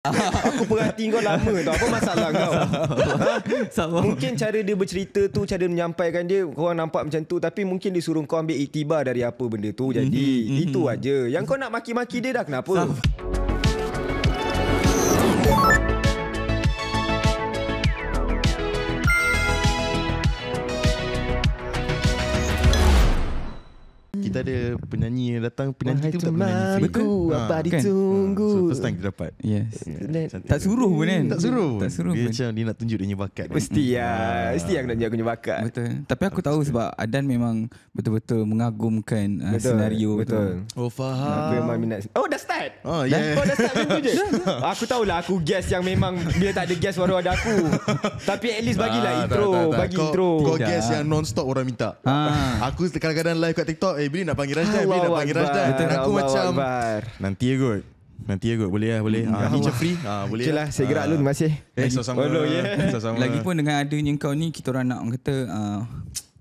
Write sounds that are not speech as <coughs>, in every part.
<laughs> aku perhati kau lama tau Apa masalah kau ha? <laughs> Mungkin cara dia bercerita tu Cara dia menyampaikan dia Korang nampak macam tu Tapi mungkin dia suruh kau ambil Iktibar dari apa benda tu Jadi mm-hmm. itu aja. Yang kau nak maki-maki dia dah kenapa Sama. tak ada penyanyi yang datang penyanyi Wahai ha. kan? tu pun tak menang penyanyi sebab apa ha. ditunggu kan? so first time dia dapat yes yeah. Ya, tak suruh pun kan tak suruh tak suruh dia pun. macam dia nak tunjuk dia punya bakat mesti ya kan? mesti aku nak tunjuk aku punya bakat betul tapi aku tahu sebab Adan memang betul-betul mengagumkan uh, senario betul. oh faham memang minat oh dah start oh yeah oh dah start <laughs> aku tahu lah aku guest yang memang bila tak ada guest baru ada aku <laughs> tapi at least bagilah ah, intro bagi intro kau guest yang non-stop orang minta ah. aku kadang-kadang live kat TikTok eh bila nak panggil Rajdan Bila nak panggil Rajdan Aku Allah macam Akbar. Nanti ya kot Nanti ya kot Boleh lah boleh hmm, ah, Ni macam free ah, Boleh lah. lah Saya gerak dulu Terima eh, kasih Eh sama-sama Lagipun dengan adanya kau ni Kita orang nak kata uh,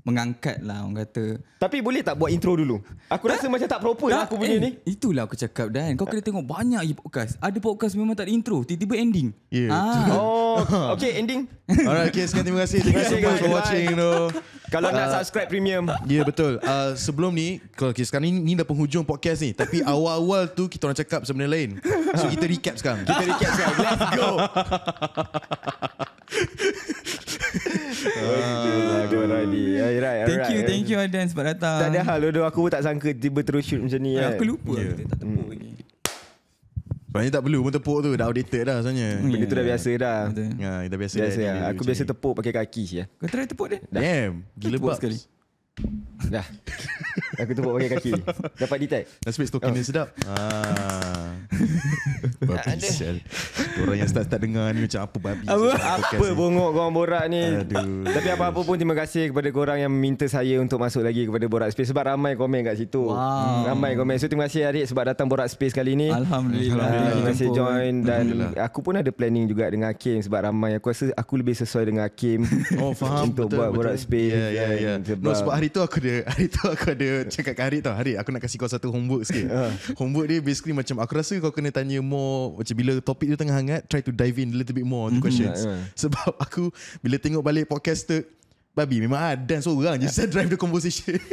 mengangkat lah orang kata. Tapi boleh tak buat intro dulu? Aku tak, rasa macam tak proper lah aku punya eh, ni. Itulah aku cakap Dan. Kau kena tengok banyak je podcast. Ada podcast memang tak ada intro. Tiba-tiba ending. Yeah. Ah. Oh, okay ending. Alright okay sekian terima kasih. Terima kasih guys for watching. You Kalau nak uh, subscribe premium. Ya yeah, betul. Uh, sebelum ni, kalau okay, sekarang ni, ni dah penghujung podcast ni. Tapi <laughs> awal-awal tu kita orang cakap sebenarnya lain. So kita recap sekarang. kita recap sekarang. Let's go. Aduh, aduh. Thank you Thank you Adan sebab datang Tak ada hal Lodoh aku pun tak sangka Tiba terus shoot macam ni Aku kan? lupa ya. tak yeah. Hmm. Sebenarnya tak perlu pun tepuk tu Dah outdated dah sebenarnya yeah. Benda tu dah ya, ya, biasa dah Ya, yeah, dah biasa, biasa Aku biasa tepuk pakai kaki je ya. Kau try tepuk dia? Damn Gila tepuk bucks. sekali Dah. Aku tumpuk pakai kaki. Dapat detect. Nasib stokin oh. sedap. Ah. <laughs> babi sel. Orang yang start tak dengar ni macam apa babi. Apa, apa bongok korang borak ni. Aduh. Tapi apa-apa pun terima kasih kepada korang yang minta saya untuk masuk lagi kepada Borak Space. Sebab ramai komen kat situ. Wow. Ramai komen. So terima kasih Arik sebab datang Borak Space kali ni. Alhamdulillah. Alhamdulillah. Terima kasih join. Dan aku pun ada planning juga dengan Hakim sebab ramai. Aku rasa aku lebih sesuai dengan Hakim. Oh faham. <laughs> Untuk betul, buat betul. Borak Space. Yeah, yeah, yeah. sebab hari hari tu aku ada <laughs> hari tu aku ada cakap kat Harit tau. Harit aku nak kasih kau satu homework sikit. Ya. homework dia basically macam aku rasa kau kena tanya more macam bila topik dia tengah hangat try to dive in a little bit more on the mhm. questions. Yeah, yeah. Sebab <laughs> aku bila tengok balik podcast tu babi memang ah, dance orang je yeah. drive the conversation. <laughs>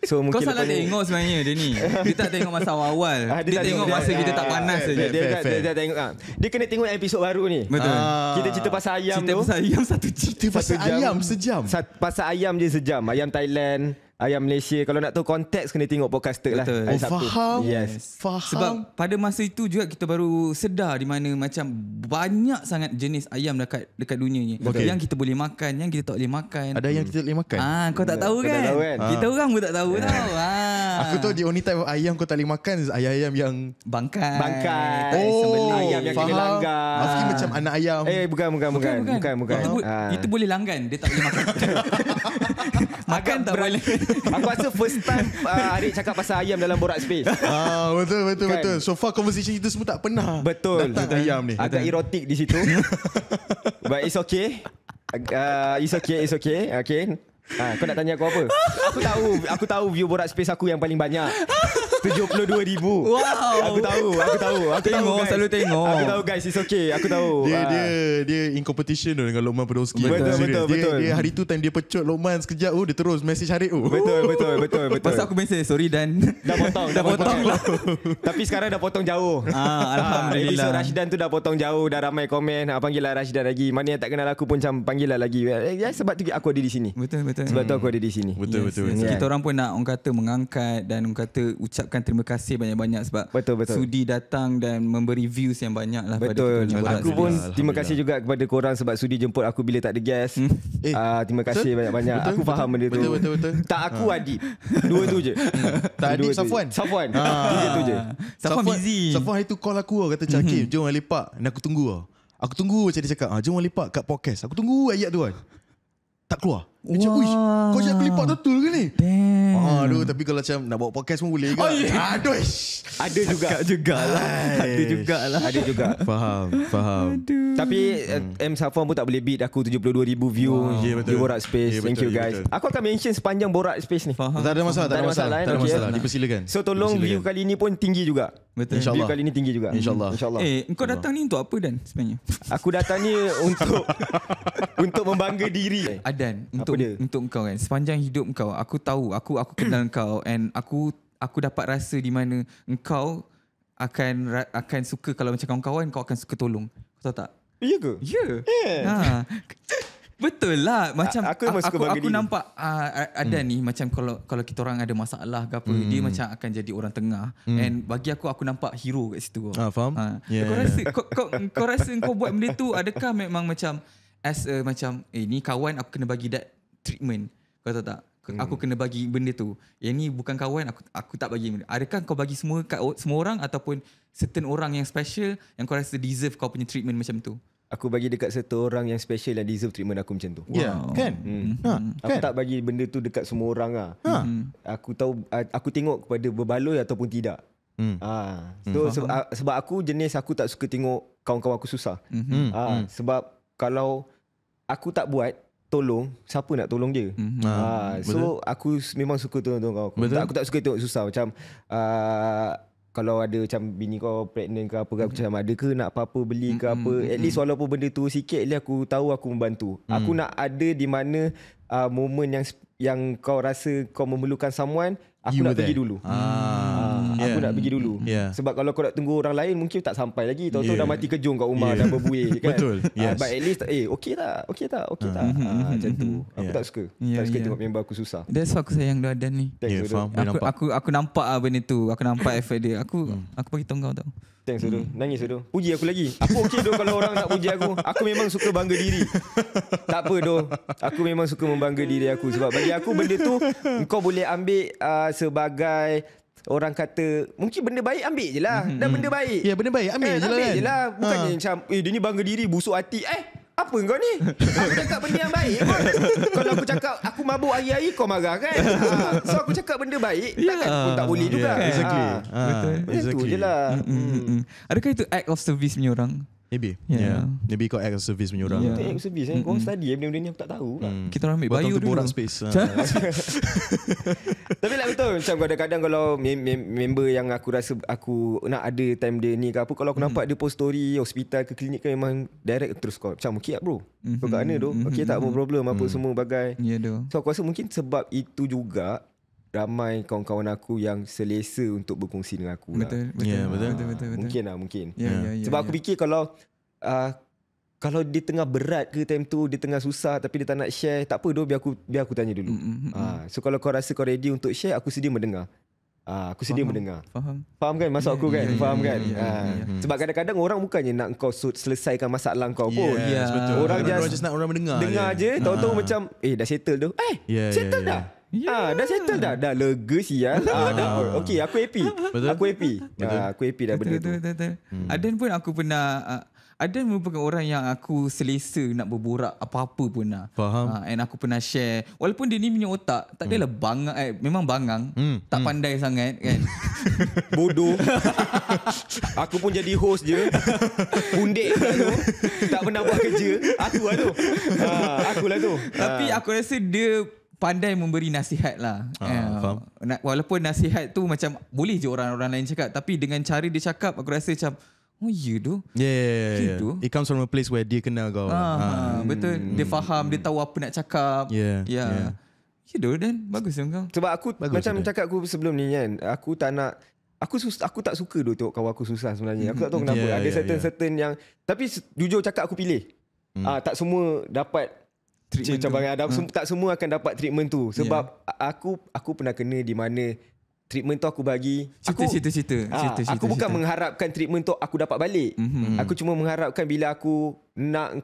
So mungkin Kau salah tengok sebenarnya dia ni. Dia tak tengok masa awal-awal. Ah, dia, dia tengok, tengok masa ah, dia, kita ah, tak panas saja. Dia dia, dia, dia, dia, dia, tengok. Ah. Dia kena tengok episod baru ni. Betul. Ah. Kita cerita pasal ayam cita tu. Cerita pasal ayam satu cerita pasal, ayam sejam. Sat, pasal ayam je sejam. Ayam Thailand ayam Malaysia. Kalau nak tahu konteks kena tengok podcast podcaster lah. Oh, faham. Yes. Faham. Sebab pada masa itu juga kita baru sedar di mana macam banyak sangat jenis ayam dekat dekat dunia ni. Okay. Yang kita boleh makan, yang kita tak boleh makan. Ada hmm. yang kita tak boleh makan. Ah, ha, kau tak tahu kau kan? Tak tahu, kan? Ha. Kita ah. orang pun tak tahu yeah. tau. Ha. <laughs> Aku tahu di only type ayam kau tak boleh makan ayam-ayam yang bangkai. Bangkai. Oh, ayam yang faham. kena langgar. Maksudnya macam anak ayam. Eh, bukan bukan bukan. Bukan bukan. bukan. bukan. Itu, ha. itu boleh langgan, dia tak boleh makan. <laughs> makan tak boleh. <laughs> Aku rasa first time uh, Adik cakap pasal ayam Dalam borak space ah, Betul betul kan? betul So far conversation itu semua Tak pernah Betul Datang betul. ayam ni Agak erotik di situ <laughs> But it's okay Uh, it's okay, it's okay. Okay, Ha, kau nak tanya aku apa? aku tahu, aku tahu view borak space aku yang paling banyak. 72 ribu Wow Aku tahu Aku tahu Aku tengok, tahu guys. Selalu tengok Aku tahu guys It's okay Aku tahu Dia ha. dia dia in competition tu Dengan Lokman Podolski Betul betul, betul, dia, betul. Dia hari tu time dia pecut Lokman sekejap oh, Dia terus message hari tu oh. Betul betul betul betul. Pasal aku message Sorry Dan Dah potong Dah, dah <laughs> potong, potong. Lah. Tapi sekarang dah potong jauh ah, ha, Alhamdulillah Episode Rashidan tu dah potong jauh Dah ramai komen ah, Panggil lah Rashidan lagi Mana yang tak kenal aku pun Macam panggil lah lagi ya, Sebab tu aku ada di sini Betul betul betul. Sebab tu aku hmm. ada di sini. Betul yes, betul. Yes, betul. Kita orang pun nak orang kata mengangkat dan orang kata ucapkan terima kasih banyak-banyak sebab betul, betul. sudi datang dan memberi views yang banyak lah betul. pada Betul. Aku pun terima kasih juga kepada korang sebab sudi jemput aku bila tak ada guest. Hmm. <laughs> Eh, uh, terima kasih banyak-banyak. aku faham betul, benda tu. Betul betul betul. tak aku ah. Adib. Dua tu je. <laughs> tak Adib Safwan. Safwan. Dua tu je. Ah. Safwan busy. Safwan hari tu call aku kata Cakim, hmm. jom lepak. Nak aku tunggu ah. Aku tunggu macam dia cakap ah, Jom lepak kat podcast Aku tunggu ayat tu kan Tak keluar macam, uish, kau cakap kelipat betul ke ni? Damn. Ah, aduh, tapi kalau macam nak buat podcast pun boleh ke? Oh, yeah. Aduh, Ada juga. Ada juga lah. Ada jugalah. Ada juga. Faham, faham. Aduh. Tapi, hmm. M. Safon pun tak boleh beat aku 72,000 view wow. yeah, betul. Borat Space. Yeah, Thank you guys. Yeah, aku akan mention sepanjang Borat Space ni. Faham. Tak ada masalah. Tak ada masalah. Tak ada masalah. masalah. Okay. Eh, eh. Dipersilakan. So, tolong Dipersilakan. view kali ni pun tinggi juga. Betul. InsyaAllah. View kali ni tinggi juga. InsyaAllah. Insya eh, kau datang ni untuk apa Dan sebenarnya? aku datang ni untuk <laughs> untuk membangga diri. Adan, untuk untuk, dia untuk kau kan sepanjang hidup kau aku tahu aku aku kenal <clears throat> kau and aku aku dapat rasa di mana engkau akan akan suka kalau macam kawan-kawan kau akan suka tolong kau tahu tak iya ke ya ha Betul lah macam aku aku, aku, aku nampak uh, ada hmm. ni macam kalau kalau kita orang ada masalah ke apa hmm. dia macam akan jadi orang tengah hmm. and bagi aku aku nampak hero kat situ. Ah faham? Ha. Yeah. Kau rasa kau, kau kau rasa kau buat benda tu adakah memang macam as a, macam eh ni kawan aku kena bagi that treatment kau tahu tak hmm. aku kena bagi benda tu yang ni bukan kawan aku aku tak bagi benda. adakah kau bagi semua kat semua orang ataupun certain orang yang special yang kau rasa deserve kau punya treatment macam tu aku bagi dekat satu orang yang special yang deserve treatment aku macam tu ya, wow. yeah. kan hmm. ha. Hmm. aku kan. tak bagi benda tu dekat semua orang ah. ha. Hmm. aku tahu aku tengok kepada berbaloi ataupun tidak Hmm. Ah, ha. so sebab, sebab aku jenis aku tak suka tengok kawan-kawan aku susah. hmm ha. mm. sebab kalau aku tak buat, tolong siapa nak tolong dia mm-hmm. ha so Betul. aku memang suka tolong-tolong kau aku tak, aku tak suka tengok susah macam uh, kalau ada macam bini kau pregnant ke apa ke mm macam ada ke nak apa-apa beli ke mm apa at mm-hmm. least mhm. walaupun benda tu sikit dia aku tahu aku membantu mm. aku mhm. nak ada di mana uh, moment yang yang kau rasa kau memerlukan someone aku you nak pergi there. dulu. Ah, hmm. yeah. Aku nak pergi dulu. Yeah. Sebab kalau kau nak tunggu orang lain mungkin tak sampai lagi. Tahu-tahu yeah. dah mati kejung kat rumah yeah. dah berbuih <laughs> kan. Betul. Ah, yes. Uh, but at least eh okey tak? Okey tak? Okey tak? Ah, mm-hmm, ah macam mm-hmm, tu. Mm-hmm. Aku yeah. tak suka. Yeah, tak suka yeah. tengok member aku susah. That's why aku sayang Dan ni. Yeah, aku, aku, aku aku nampak ah benda tu. Aku nampak effort dia. Aku hmm. aku bagi tahu kau tau. Thanks hmm. Nangis tu Puji aku lagi Aku okey doh kalau orang nak puji aku Aku memang suka bangga diri Tak apa tu Aku memang suka membangga diri aku Sebab bagi aku benda tu Kau boleh ambil uh, Sebagai Orang kata Mungkin benda baik ambil je lah mm-hmm. Dan hmm. benda baik Ya yeah, benda baik ambil eh, je lah Ambil je kan. lah Bukan ha. macam Eh dia ni bangga diri Busuk hati Eh apa kau ni? Aku cakap benda yang baik pun. Eh, Kalau aku cakap aku mabuk hari-hari kau marah kan? <laughs> Ha. So aku cakap benda baik yeah. takkan pun tak boleh yeah. juga. Exactly. Ha. ha. Betul. Exactly. Itu je lah. Mm-hmm. Mm-hmm. Adakah itu act of service punya orang? Maybe. Yeah. yeah. Maybe kau act service punya orang. Yeah. Kita act service. Mm-hmm. Eh? Kau orang study eh benda-benda ni aku tak tahu. Mm. Lah. Kita ramai ambil bayu dulu. Borang space. Ah. <laughs> Tapi lah betul. Macam kadang-kadang kalau member yang aku rasa aku nak ada time dia ni ke apa. Kalau aku mm-hmm. nampak dia post story hospital ke klinik kan memang direct terus kau. Macam okay lah, bro. Mm-hmm. Kau kat mm-hmm. mana tu? Mm-hmm. Okay tak apa problem apa mm. semua bagai. tu. so aku rasa mungkin sebab itu juga ramai kawan-kawan aku yang selesa untuk berkongsi dengan aku betul, lah. Betul, yeah, betul, betul, betul, betul. Mungkin lah, mungkin. Yeah, yeah. Yeah, yeah, Sebab yeah. aku ya. fikir kalau uh, kalau dia tengah berat ke time tu, dia tengah susah tapi dia tak nak share, tak apa doh biar aku biar aku tanya dulu. Mm, mm, mm, ah, mm, so kalau kau rasa kau ready untuk share, aku sedia mendengar. Uh, aku sedia faham, mendengar. Faham. Faham kan masuk yeah, aku kan? Yeah, ya, faham yeah, kan? Yeah, ya, yeah, yeah, yeah. Sebab kadang-kadang orang bukannya nak kau selesaikan masalah kau pun. Yeah, yeah, Orang just, just nak orang mendengar. Dengar je, je tahu-tahu uh. macam eh dah settle tu. Eh, yeah, settle yeah, yeah, dah. Ah, yeah. Ah, dah settle dah. Dah lega ya, ah, dah. Ah. Okay, aku happy. Betul? Aku happy. Betul? Ah, aku happy dah betul, benda betul, tu. Betul, betul, Hmm. Adan pun aku pernah... Uh, Adan merupakan orang yang aku selesa nak berborak apa-apa pun lah. Faham. Ah, and aku pernah share. Walaupun dia ni punya otak, tak adalah hmm. bangang. Eh, memang bangang. Hmm. Tak hmm. pandai sangat kan. <laughs> Bodoh. <laughs> aku pun jadi host je. Undek tu. Tak pernah buat kerja. Aku lah tu. Ah, akulah tu. Tapi aku rasa dia pandai memberi nasihat lah. Ah, yeah. Ya. Walaupun nasihat tu macam boleh je orang-orang lain cakap. Tapi dengan cara dia cakap, aku rasa macam, oh you do? Yeah, yeah, yeah, you yeah. It comes from a place where dia kenal kau. Ah, ah. ah betul. Hmm. Dia hmm, faham, hmm. dia tahu apa nak cakap. Yeah, yeah. yeah. You ya do then? Bagus lah kau. Sebab aku, Bagus macam sudah. cakap aku sebelum ni kan, aku tak nak, Aku sus, aku tak suka dulu tengok kawan aku susah sebenarnya. Aku tak tahu <laughs> kenapa. Yeah, Ada ya, certain-certain yeah, yeah. yang... Tapi jujur cakap aku pilih. Mm. Ah, tak semua dapat treatment macam tu. bangai ada ha. tak semua akan dapat treatment tu sebab yeah. aku aku pernah kena di mana treatment tu aku bagi cerita aku, cerita cerita, ha, cerita cerita aku bukan cerita. mengharapkan treatment tu aku dapat balik mm-hmm. aku cuma mengharapkan bila aku nak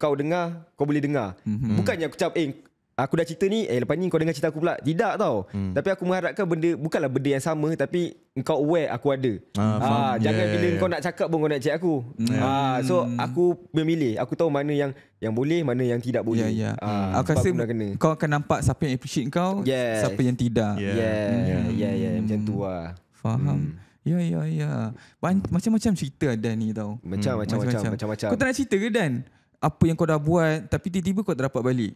kau dengar kau boleh dengar mm-hmm. bukannya aku cakap eh aku dah cerita ni eh lepas ni kau dengar cerita aku pula tidak tau hmm. tapi aku mengharapkan benda bukanlah benda yang sama tapi kau aware aku ada ah, ah, ah jangan bila yeah. kau nak cakap pun kau nak check aku yeah. Hmm. ah so hmm. aku memilih aku tahu mana yang yang boleh mana yang tidak boleh yeah, yeah. ah aku rasa aku kena. kau akan nampak siapa yang appreciate kau yes. siapa yang tidak yeah yeah hmm. yeah, yeah, yeah. macam tu lah faham hmm. Ya ya ya. Macam-macam cerita Dan ni tau. Macam-macam hmm. macam-macam macam-macam. Kau tak nak cerita ke Dan? apa yang kau dah buat tapi tiba-tiba kau tak dapat balik.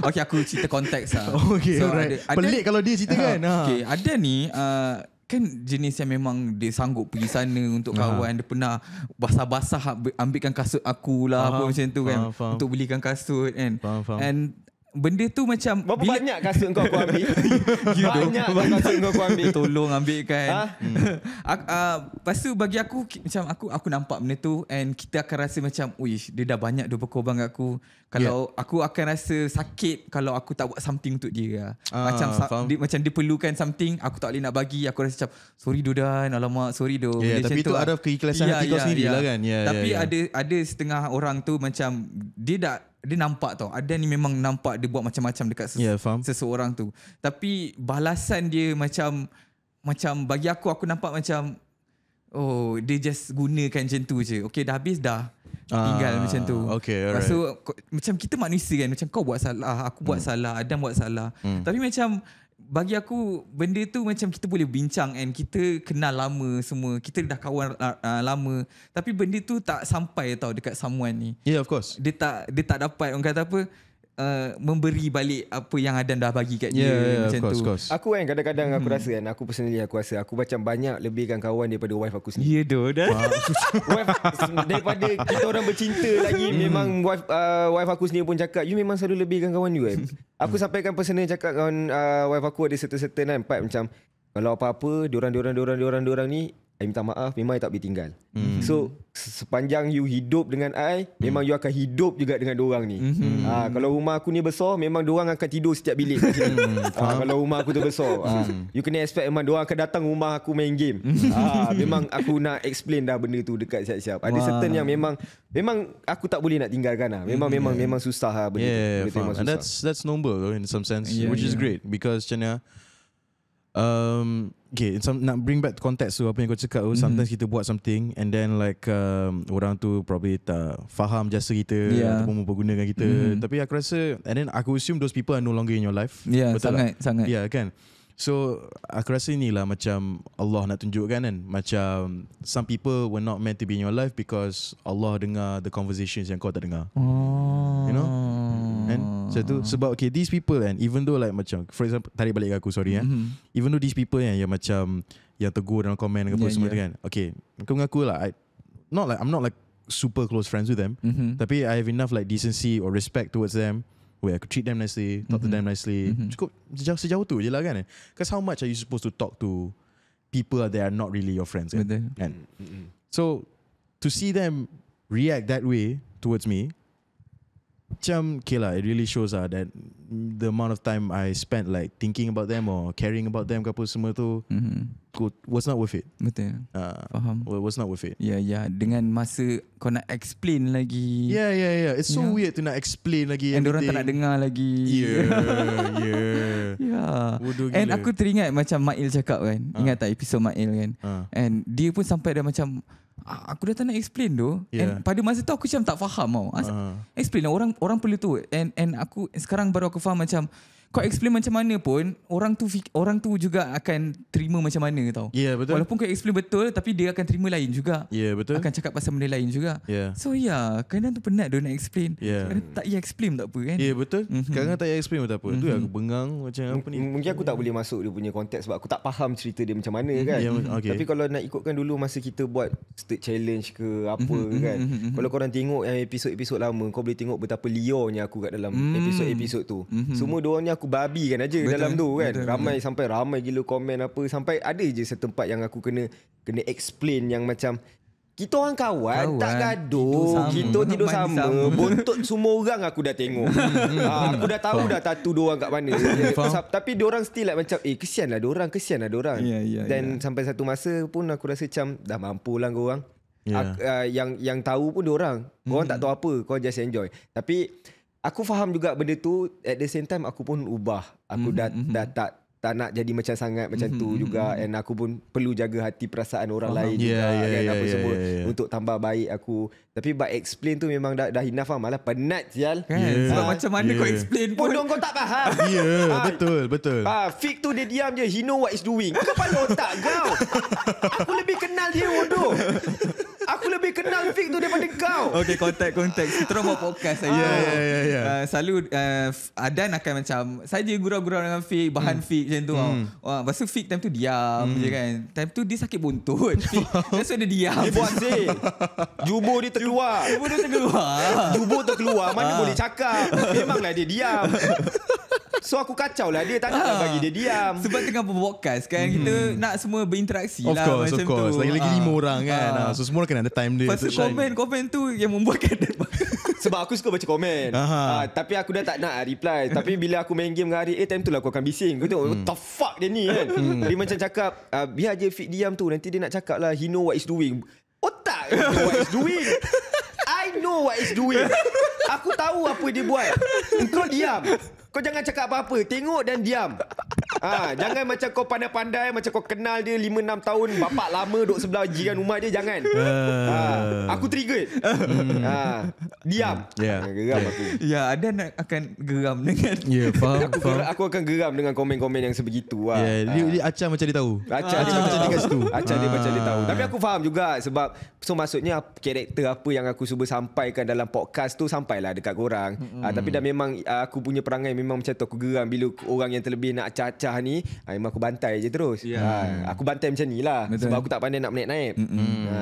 <laughs> okay aku cerita konteks lah. Okay, so, right. ada, Pelik kalau dia cerita uh, kan. Uh. Okay, ada ni uh, kan jenis yang memang dia sanggup pergi sana untuk ha. kawan uh-huh. dia pernah basah-basah ambilkan kasut aku lah uh-huh. apa macam tu kan uh-huh. untuk belikan kasut kan uh-huh. and Benda tu macam Berapa bila... banyak kasut kau kau ambil? <laughs> you know, banyak banyak kasut kau kau ambil. Tolong ambilkan. Ha? Hmm. <laughs> Aku, uh, ah, lepas tu bagi aku macam aku aku nampak benda tu and kita akan rasa macam uish dia dah banyak dua korban kat aku. Kalau yeah. aku akan rasa sakit kalau aku tak buat something untuk dia. Ah, macam Dia, macam dia perlukan something aku tak boleh nak bagi. Aku rasa macam sorry Dudan, alamak sorry do. Yeah, tapi tu lah. ada keikhlasan yeah, hati yeah, kau yeah, sendiri yeah. lah ya. kan. Yeah, ya, tapi yeah, yeah. ada ada setengah orang tu macam dia dah dia nampak tau ada ni memang nampak dia buat macam-macam dekat ses- yeah, ya, seseorang tu tapi balasan dia macam macam bagi aku aku nampak macam oh dia just gunakan macam tu je okey dah habis dah ah, tinggal macam tu okay, alright. so macam kita manusia kan macam kau buat salah aku buat hmm. salah Adam buat salah hmm. tapi macam bagi aku benda tu macam kita boleh bincang and kita kenal lama semua kita dah kawan uh, uh, lama tapi benda tu tak sampai tau dekat someone ni yeah of course dia tak dia tak dapat orang kata apa uh, memberi balik apa yang Adan dah bagi kat dia yeah, yeah, macam course, tu. Course. Aku kan kadang-kadang aku hmm. rasa kan aku personally aku rasa aku macam banyak lebihkan kawan daripada wife aku sendiri. Ya doh dah. Wife <laughs> daripada kita orang bercinta lagi hmm. memang wife uh, wife aku sendiri pun cakap you memang selalu lebihkan kawan you kan. <laughs> aku sampaikan personally cakap kawan uh, wife aku ada certain-certain kan part macam kalau apa-apa diorang diorang diorang diorang diorang ni I minta maaf memang I tak boleh tinggal. mm So sepanjang you hidup dengan I mm memang you akan hidup juga dengan orang ni. mm Ha, kalau rumah aku ni besar memang orang akan tidur setiap bilik. ha, kalau rumah aku tu besar. ha. You kena expect memang orang akan datang rumah aku main game. ha, memang aku nak explain dah benda tu dekat siap-siap. Ada wow. certain yang memang memang aku tak boleh nak tinggalkan lah. Memang mm-hmm. memang memang susah lah benda yeah, tu. Memang susah. And that's that's noble in some sense yeah, which yeah. is great because macam um, Okay some, Nak bring back context tu Apa yang kau cakap tu mhm. Sometimes kita buat something And then like um, Orang tu probably tak Faham jasa kita yeah. Ataupun mempergunakan kita mm. Tapi aku rasa And then aku assume Those people are no longer in your life Ya yeah, sangat, sangat Ya yeah, kan So aku rasa inilah macam Allah nak tunjukkan kan Macam some people were not meant to be in your life Because Allah dengar the conversations yang kau tak dengar oh. You know And so tu sebab okay these people and Even though like macam For example tarik balik aku sorry eh. mm-hmm. ya Even though these people yang yang macam Yang tegur dalam komen dan apa yeah, semua yeah. tu kan Okay aku mengaku lah I, Not like I'm not like super close friends with them mm-hmm. Tapi I have enough like decency or respect towards them where I could treat them nicely, talk mm-hmm. to them nicely. Mm-hmm. Cukup sejauh, sejauh tu je lah kan. Because eh. how much are you supposed to talk to people that are not really your friends? Kan? kan? Mm-hmm. And so, to see them react that way towards me, macam, okay lah, it really shows lah that the amount of time I spent like thinking about them or caring about them ke semua tu mm-hmm. was not worth it. Betul. Uh, Faham. Was not worth it. yeah, Yeah. Dengan masa kau nak explain lagi. yeah, yeah, Yeah. It's so yeah. weird to nak explain lagi. And orang tak nak dengar lagi. Yeah, yeah. Yeah. And aku teringat macam Mail cakap kan. Uh. Ingat tak episod Mail kan. Uh. And dia pun sampai dah macam aku dah tak nak explain tu yeah. and pada masa tu aku macam tak faham tau As- uh. explain lah orang orang perlu tu and and aku sekarang baru aku Kufah macam kau explain macam mana pun orang tu orang tu juga akan terima macam mana tau. Ya yeah, betul. Walaupun kau explain betul tapi dia akan terima lain juga. Ya yeah, betul. Akan cakap pasal benda lain juga. Yeah. So ya, yeah, kadang tu penat dia nak explain. Yeah. Kadang tak payah explain tak apa kan. Ya yeah, betul. Mhm. Kadang mm-hmm. tak payah explain tak apa. Mm-hmm. Tu mhm. aku bengang macam apa ni. mungkin aku tak boleh masuk dia punya konteks sebab aku tak faham cerita dia macam mana mhm. kan. Yeah, ya, okay. Tapi kalau nak ikutkan dulu masa kita buat state challenge ke apa mm-hmm. kan. Mm-hmm. Kalau korang tengok yang episod-episod lama kau boleh tengok betapa liarnya aku kat dalam mm-hmm. episod-episod tu. Mm-hmm. Semua dia orang aku babi kan aja betul, dalam tu kan. Betul, ramai betul. sampai ramai gila komen apa sampai ada je tempat yang aku kena kena explain yang macam kita orang kawan, kawan. tak gaduh, kita tidur sama, sama. <laughs> bontot semua orang aku dah tengok. Hmm, hmm, ha, hmm. aku dah tahu dah tatu dua orang kat mana. <laughs> Ya, faham. Tapi dia orang still like macam eh kesianlah dia orang, kesianlah dia orang. Yeah, yeah, Then yeah. sampai satu masa pun aku rasa macam dah mampulah kau orang. Yeah. Ya. Uh, yang yang tahu pun dia orang. Kau orang mm. tak tahu apa, kau just enjoy. Tapi aku faham juga benda tu at the same time aku pun ubah aku mm-hmm, dah mhm, mhm. dah tak tak nak jadi macam sangat macam mm-hmm, tu mhm, juga and aku pun perlu jaga hati perasaan orang faham. lain yeah, juga yeah, dan yeah, apa yeah, semua yeah, yeah. untuk tambah baik aku tapi by explain tu memang dah dah enough faham Malah penat sial kan? yeah. sebab ha, macam mana yeah. kau explain pun bodoh kau tak faham ya <laughs> yeah, ha, betul betul ha, Fik tu dia diam je he know what is doing kau kepala otak kau <laughs> aku lebih kenal dia bodoh aku lebih kenal Fik tu daripada kau. <laughs> Okay, contact, contact. Kita orang buat podcast saja. Ah, yeah, yeah, yeah. Uh, selalu uh, Adan akan macam, saya je gurau-gurau dengan Fik, bahan mm. Fik macam tu. Mm. Wah, oh. pasal Fik time tu diam mm. je kan. Time tu dia sakit buntut. <laughs> Fik, so dia diam. Dia buat sih. Jubo dia terkeluar. Jubo dia terkeluar. <laughs> Jubo terkeluar, mana ah. boleh cakap. Memanglah dia diam. So aku kacau lah dia tak nak ah. bagi dia diam. Sebab tengah podcast kan mm-hmm. kita hmm. nak semua berinteraksi of lah course, macam of course. tu. Lagi-lagi lima orang kan. So semua kena kan ada time dia Pasal komen Komen tu yang membuatkan <laughs> dia Sebab aku suka baca komen uh, ah, Tapi aku dah tak nak reply Tapi bila aku main game dengan Ari Eh time tu lah aku akan bising Aku tengok hmm. What the hmm. fuck dia ni kan hmm. Dia macam cakap uh, Biar je fit diam tu Nanti dia nak cakap lah He know what is doing Otak oh, What is doing I know what is doing Aku tahu apa dia buat Kau diam kau jangan cakap apa-apa Tengok dan diam <laughs> ha, Jangan macam kau pandai-pandai Macam kau kenal dia 5-6 tahun Bapak lama Duduk sebelah jiran rumah dia Jangan <laughs> ha, ah. Aku triggered hmm. ha, Diam yeah. Ha, geram aku Ya ada nak akan geram dengan yeah, faham, <laughs> aku, faham. aku akan geram dengan komen-komen yang sebegitu lah. yeah, ha. dia, dia Acah macam dia tahu Acah, ah. dia, Acah macam dia kat situ Acah ah. dia macam dia tahu ah. Tapi aku faham juga Sebab So maksudnya Karakter apa yang aku cuba sampaikan Dalam podcast tu Sampailah dekat korang ha, Tapi dah memang Aku punya perangai memang macam tu aku geram bila orang yang terlebih nak acah ni ha, memang aku bantai je terus yeah. Ya. ha, aku bantai macam ni lah sebab aku tak pandai nak menaip-naip ha.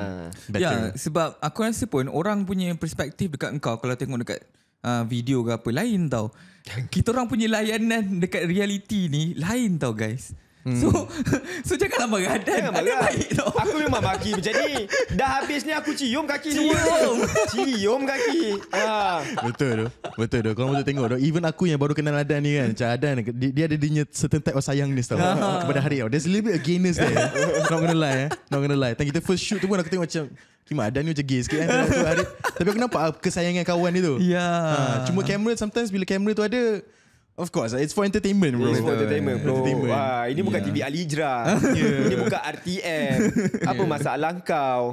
yeah, sebab aku rasa pun orang punya perspektif dekat engkau kalau tengok dekat uh, video ke apa lain tau <laughs> kita orang punya layanan dekat reality ni lain tau guys Hmm. So <laughs> So lah jangan lama ya, Ada baik tau Aku memang bagi jadi Dah habis ni aku cium kaki Cium <laughs> Cium kaki ha. Betul tu Betul tu kalau betul tengok tu Even aku yang baru kenal Adan ni kan Macam Adan Dia, dia ada dia certain type of sayang ni tau ha. Kepada hari tau There's a little bit of gayness there <laughs> Not gonna lie eh. Not gonna lie Tapi kita first shoot tu pun aku tengok macam Kima ada ni macam gay sikit kan Tapi aku nampak ah, kesayangan kawan dia tu Ya ha. Cuma kamera sometimes Bila kamera tu ada Of course, it's for entertainment, bro. It's for entertainment, bro. Entertainment. Wah, ini bukan TV Alijra. yeah. <laughs> Ini bukan RTM. Apa yeah. masalah kau?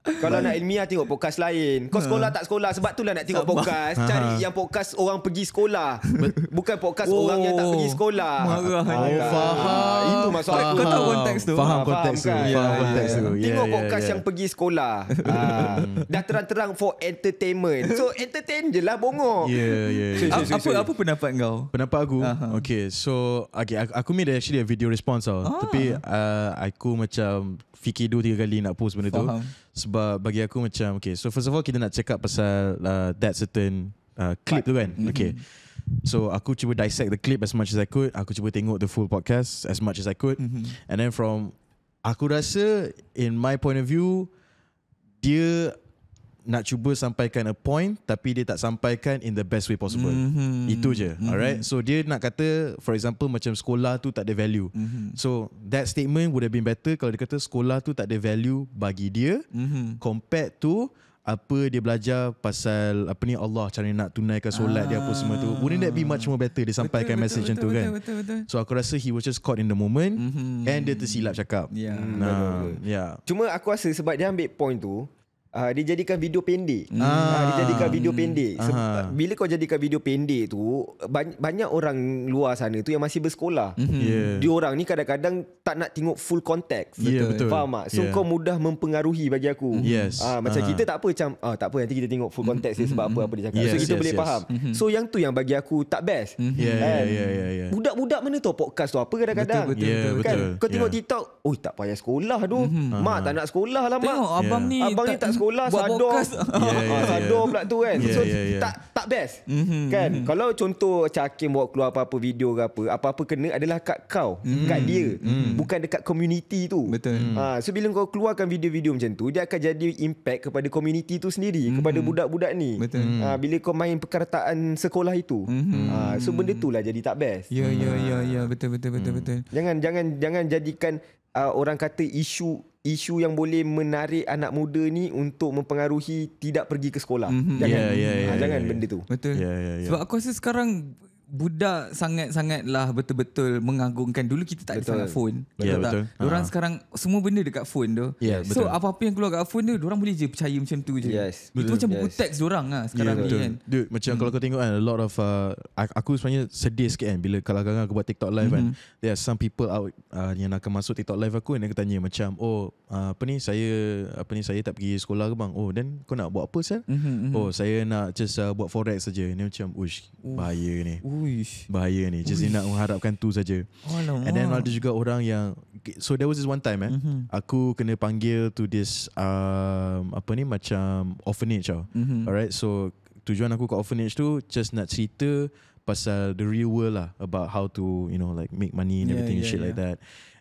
Kalau Baik. nak ilmiah tengok podcast lain. Kau ha. sekolah tak sekolah sebab tu lah nak tengok Sabah. podcast. Ha. Cari Aha. yang podcast orang pergi sekolah. Bukan podcast oh. orang yang tak pergi sekolah. Marah. Ah, oh, faham. Itu maksud aku. Kau tahu konteks tu? Faham konteks tu. Kan? Faham ya, konteks ya, tu. Ya. Tengok podcast yang pergi sekolah. ha. <laughs> Dah terang-terang for entertainment. So entertain je lah bongok. Ya, yeah, ya. Yeah, yeah. apa, apa pendapat kau? Pendapat aku? Aha. Okay, so okay, aku, aku made actually a video response tau. Ah. Tapi uh, aku macam fikir dua tiga kali nak post benda faham. tu sebab bagi aku macam okay so first of all kita nak check up pasal uh, that certain uh, clip tu kan mm-hmm. okay so aku cuba dissect the clip as much as I could aku cuba tengok the full podcast as much as I could mm-hmm. and then from aku rasa in my point of view dia nak cuba sampaikan a point tapi dia tak sampaikan in the best way possible. Mm-hmm. Itu je. Mm-hmm. Alright. So dia nak kata for example macam sekolah tu tak ada value. Mm-hmm. So that statement would have been better kalau dia kata sekolah tu tak ada value bagi dia mm-hmm. compared to apa dia belajar pasal apa ni Allah cara nak tunaikan solat ah. dia apa semua tu. Ah. Wouldn't that be much more better dia sampaikan betul, message betul, macam betul, tu betul, kan. Betul, betul, betul. So aku rasa he was just caught in the moment mm-hmm. and dia tersilap cakap. Yeah. Nah, yeah. Cuma aku rasa sebab dia ambil point tu Uh, ah, dia jadikan video pendek. Hmm. Uh, ah, dia jadikan video pendek. Hmm. Se- bila kau jadikan video pendek tu, ba- banyak orang luar sana tu yang masih bersekolah. Mm-hmm. Yeah. Dia orang ni kadang-kadang tak nak tengok full context. Yeah, betul. Faham tak? So yeah. kau mudah mempengaruhi bagi aku. Hmm. Yes. Uh, macam uh kita tak apa macam oh, tak apa nanti kita tengok full hmm. context mm-hmm. sebab apa apa dia cakap. Yes, so kita yes, boleh yes. faham. Mm-hmm. So yang tu yang bagi aku tak best. Mm-hmm. Yeah, yeah, yeah, yeah, yeah, mana tu podcast tu apa kadang-kadang. Betul kan? betul. Kau tengok yeah. TikTok, oi tak payah sekolah tu. Mm-hmm. Mak tak nak sekolah lah Tengok abang ni abang ni tak sekolah buat sado. Buat <laughs> ah, yeah, yeah, sado pula tu kan. Yeah, so yeah, yeah. tak tak best. Mm-hmm, kan? Mm-hmm. Kalau contoh Cakim buat keluar apa-apa video ke apa, apa-apa kena adalah kat kau, mm-hmm. kat dia, mm-hmm. bukan dekat community tu. Betul. Ha, so bila kau keluarkan video-video macam tu, dia akan jadi impact kepada community tu sendiri, mm-hmm. kepada budak-budak ni. Betul. Ha, bila kau main perkataan sekolah itu. Mm-hmm. Ha, so benda itulah jadi tak best. Ya yeah, ya yeah, ya yeah, ya yeah. betul betul betul mm. betul. Jangan jangan jangan jadikan uh, orang kata isu isu yang boleh menarik anak muda ni untuk mempengaruhi tidak pergi ke sekolah. Mm-hmm. Jangan yeah, yeah, yeah, uh, jangan yeah, yeah. benda ya. tu. Betul. Yeah, yeah, yeah. Sebab aku rasa sekarang budak sangat-sangatlah betul-betul mengagungkan dulu kita tak betul. ada sangat phone betul yeah, tak betul. orang uh-huh. Ha. sekarang semua benda dekat phone tu yeah, so apa-apa yang keluar kat phone tu orang boleh je percaya macam tu je yes. itu betul. macam buku yes. teks orang lah ya, sekarang yeah, ni betul. kan dude macam hmm. kalau kau tengok kan a lot of uh, aku sebenarnya sedih sikit kan bila kalau kadang aku buat TikTok live kan. mm-hmm. kan there are some people out uh, yang nak masuk TikTok live aku dan aku tanya macam oh uh, apa ni saya apa ni saya tak pergi sekolah ke bang oh then kau nak buat apa sel mm-hmm, mm-hmm. oh saya nak just uh, buat forex saja ni macam ush bahaya ni Oof. Uish. Bahaya ni. Just nak mengharapkan tu saja. Oh, And then ada juga orang yang so there was this one time eh. Mm-hmm. Aku kena panggil to this um, apa ni macam orphanage Mm-hmm. Alright. So tujuan aku ke orphanage tu just nak cerita pasal the real world lah about how to you know like make money and yeah, everything yeah, and shit yeah. like that.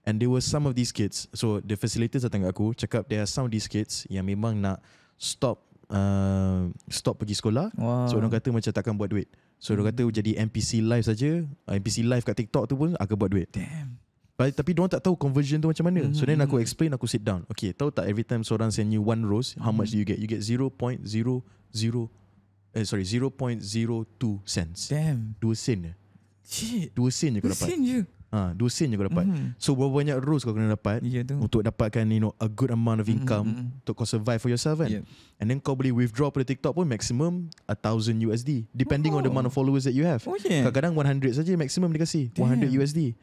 And there were some of these kids. So the facilitators datang aku cakap there are some of these kids yang memang nak stop uh, stop pergi sekolah. Wow. So orang kata macam takkan buat duit. So dia kata jadi NPC live saja, ah, NPC live kat TikTok tu pun aku buat duit. Damn. tapi dia tak tahu conversion tu macam mana. Mm-hmm. So then aku mm-hmm. explain, aku sit down. Okay, tahu tak every time seorang send you one rose, mm-hmm. how much do you get? You get 0.00 eh, sorry, 0.02 cents. Damn. 2 sen. Shit. 2 sen je kau dapat. 2 sen je. Ah, ha, dosen je kau dapat. Mm-hmm. So berapa banyak rules kau kena dapat yeah, ya, untuk dapatkan you know a good amount of mhm, income mm-hmm. untuk kau survive for yourself kan. Yeah. And then kau boleh withdraw pada TikTok pun maximum 1000 USD depending oh. on the oh. amount of followers that you have. Oh, yeah. Kadang-kadang 100 saja maximum dia kasi. 100 USD.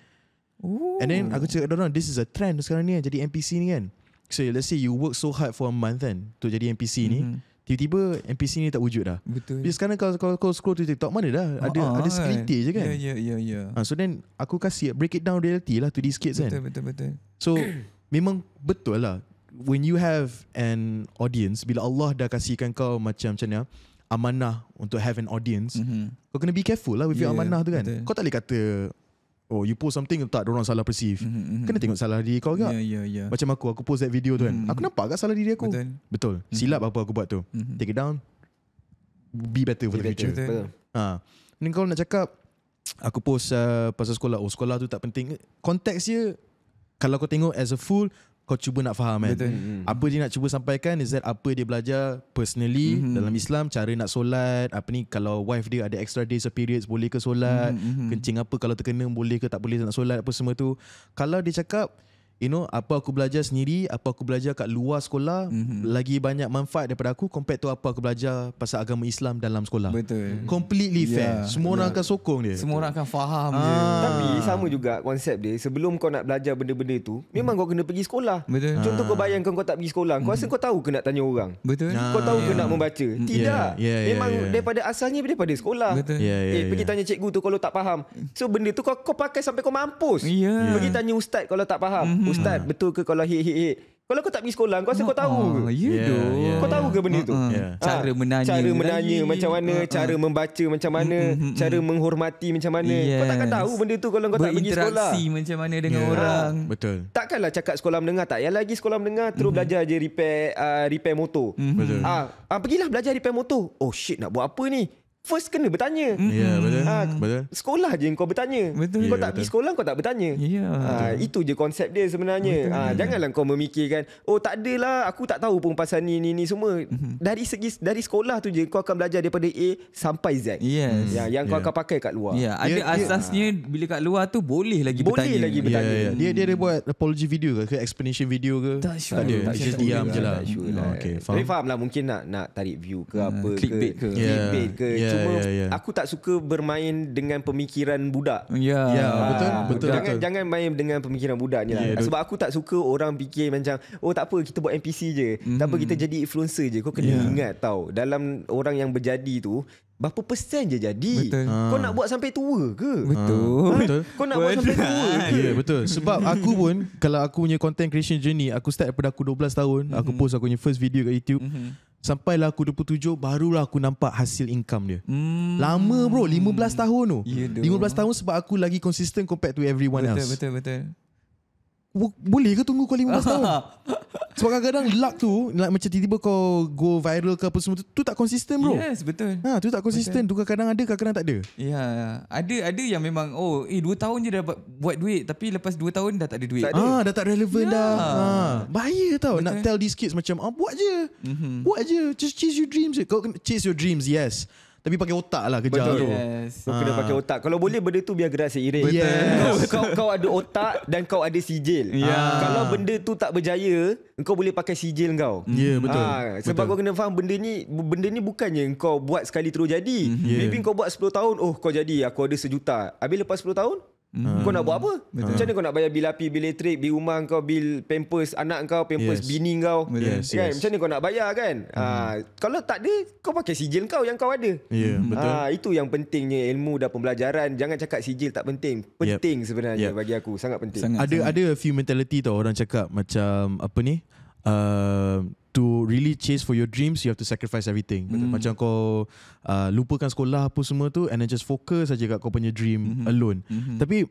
Ooh. And then aku cakap orang this is a trend sekarang ni kan jadi NPC ni kan. So let's say you work so hard for a month kan untuk jadi NPC mm-hmm. ni. Mhm. Tiba-tiba NPC ni tak wujud dah. Betul. Tapi sekarang kalau, kalau kau scroll to TikTok mana dah? Ada uh-huh, ada ah, security kan? je kan? Ya yeah, ya yeah, ya yeah, ya. Ah, so then aku kasih break it down reality lah to these kids kan. Betul betul betul. So <coughs> memang betul lah when you have an audience bila Allah dah kasihkan kau macam macam ni amanah untuk have an audience mm-hmm. kau kena be careful lah with yeah, your ya, ya, amanah tu kan. Betul. Kau tak boleh kata Oh you post something Tak ada orang salah perceive mm-hmm. Kena tengok salah diri kau juga yeah, yeah, yeah. Macam aku Aku post that video tu mm-hmm. kan mhm, mhm. Aku nampak agak kan salah diri aku Betul, Betul. Mm-hmm. Silap apa aku buat tu mm-hmm. Take it down Be better for Be the better. future Betul ha. Ni kalau nak cakap Aku post uh, pasal sekolah Oh sekolah tu tak penting Konteks dia Kalau kau tengok as a fool kau cuba nak faham kan Betul. apa dia nak cuba sampaikan is that apa dia belajar personally mm-hmm. dalam Islam cara nak solat apa ni kalau wife dia ada extra days or periods boleh ke solat mm-hmm. mm-hmm. kencing apa kalau terkena boleh ke tak boleh nak solat apa semua tu kalau dia cakap you know apa aku belajar sendiri apa aku belajar kat luar sekolah mm-hmm. lagi banyak manfaat daripada aku compared to apa aku belajar pasal agama Islam dalam sekolah betul completely ya, fair yeah. semua orang akan sokong dia semua orang akan faham ah. dia tapi sama juga konsep dia sebelum kau nak belajar benda-benda tu memang kau kena pergi sekolah betul contoh ah. kau bayangkan kau tak pergi sekolah kau mm. rasa kau tahu kena tanya orang betul ah. kau tahu ke yeah. nak ya. membaca mm. tidak yeah. Yeah, yeah, memang yeah, yeah. daripada asalnya daripada sekolah betul yeah, yeah, eh yeah. pergi tanya cikgu tu kalau tak faham so benda tu kau, kau pakai sampai kau mampus yeah. Yeah. pergi tanya ustaz kalau tak faham mm hmm. ustaz hmm. betul ke kalau hit hit hit kalau kau tak pergi sekolah kau rasa kau tahu ah, ke? Ya, ya, yeah, yeah, yeah. Kau tahu ke benda tu? Ya. Yeah. Ah, cara menanya. Cara menanya lagi. macam mana, uh, uh. cara membaca macam mana, uh, uh, uh, cara menghormati macam mana. Yes. Kau takkan tahu benda tu kalau kau tak pergi sekolah. Berinteraksi macam mana dengan yeah. orang. Ha. Betul. Takkanlah cakap sekolah menengah tak. ya lagi sekolah menengah terus uh-huh. belajar je repair uh, repair motor. Uh-huh. Betul. Ah, ha. ha, pergilah belajar repair motor. Oh shit nak buat apa ni? first kena bertanya. Mm-hmm. Ya, yeah, betul. Ha, betul. Sekolah je kau bertanya. Betul. Kau yeah, tak betul. pergi sekolah kau tak bertanya. Yeah, ha, itu je konsep dia sebenarnya. Ha, janganlah kau memikirkan, oh tak adalah aku tak tahu pun pasal ni ni ni semua. Mm-hmm. dari segi dari sekolah tu je kau akan belajar daripada A sampai Z. Yes. Ya, yang yeah. kau ya. akan pakai kat luar. yeah. ada yeah, asasnya yeah. bila kat luar tu boleh lagi boleh bertanya. Boleh lagi ya, bertanya. Yeah, yeah. Dia dia ada hmm. buat apology video ke, ke explanation video ke? Tak, sure. tak ada. Tak Just diam je lah. lah. Oh, Tapi faham lah mungkin nak nak tarik view ke ah, apa ke. Clickbait ke. Clickbait ke. Ya yeah, cuma yeah, yeah. Ya. aku tak suka bermain dengan pemikiran budak. Ya, yeah. yeah, ha, betul, betul. Jangan betul. jangan main dengan pemikiran budak ni lah. Ya, sebab aku tak suka orang fikir macam oh tak apa kita buat NPC je. Mm-hmm. Tak apa kita hmm. jadi influencer je. Kau kena yeah. ingat tau. Dalam orang yang berjadi tu Berapa persen je jadi betul. Kau ha. nak buat sampai tua ke? Betul, ha. betul. Kau nak buat sampai tua <laughs> ke? Ya yeah, betul Sebab aku pun Kalau aku punya content creation journey Aku start daripada aku 12 tahun mm-hmm. Aku mhm. post aku punya first video kat YouTube mm-hmm. Sampailah aku 27 Barulah aku nampak Hasil income dia hmm. Lama bro 15 tahun tu yeah, 15 tahun sebab aku Lagi konsisten compared to everyone betul, else betul betul boleh ke tunggu kau 15 tahun? <laughs> Sebab kadang-kadang luck tu like, macam tiba-tiba kau go viral ke apa semua tu, tu tak konsisten bro. Yes, betul. Ha, tu tak konsisten. Betul. Tu kadang-kadang ada, kadang-kadang tak ada. Ya, yeah, ada ada yang memang oh, eh 2 tahun je dah buat duit tapi lepas 2 tahun dah tak ada duit. Tak ada. Ah, dah tak relevan yeah. dah. Ha. Bahaya tau betul. nak tell these kids macam ah buat je. Mm-hmm. Buat je. Just chase your dreams. Kau chase your dreams. Yes. Tapi pakai otak lah kejar Betul. tu. Yes. So, kena ah. pakai otak. Kalau boleh benda tu biar gerak seiring. Yes. kau, kau ada otak dan kau ada sijil. Yeah. Ha. Kalau benda tu tak berjaya, kau boleh pakai sijil kau. Ya, yeah, betul. Ha. Sebab betul. kau kena faham benda ni benda ni bukannya kau buat sekali terus jadi. Yeah. Mhm. Maybe ya. kau buat 10 tahun, oh kau jadi, aku ada sejuta. Habis lepas 10 tahun, Hmm. Kau nak buat apa? Betul. Macam mana kau nak bayar bil api, bil elektrik, bil rumah kau, bil pampers anak kau, pampers yes. bini kau? Yes, kan? yes. Macam mana kau nak bayar kan? Hmm. Ha, kalau tak ada, kau pakai sijil kau yang kau ada. Yeah, mm-hmm. betul. Ha, itu yang pentingnya ilmu dan pembelajaran. Jangan cakap sijil tak penting. Penting yep. sebenarnya yep. bagi aku. Sangat penting. Sangat, ada sangat. ada few mentality tau orang cakap macam apa ni? Uh, to really chase for your dreams you have to sacrifice everything mm. macam kau uh, lupakan sekolah apa semua tu and then just focus saja kat kau punya dream mm-hmm. alone mm-hmm. tapi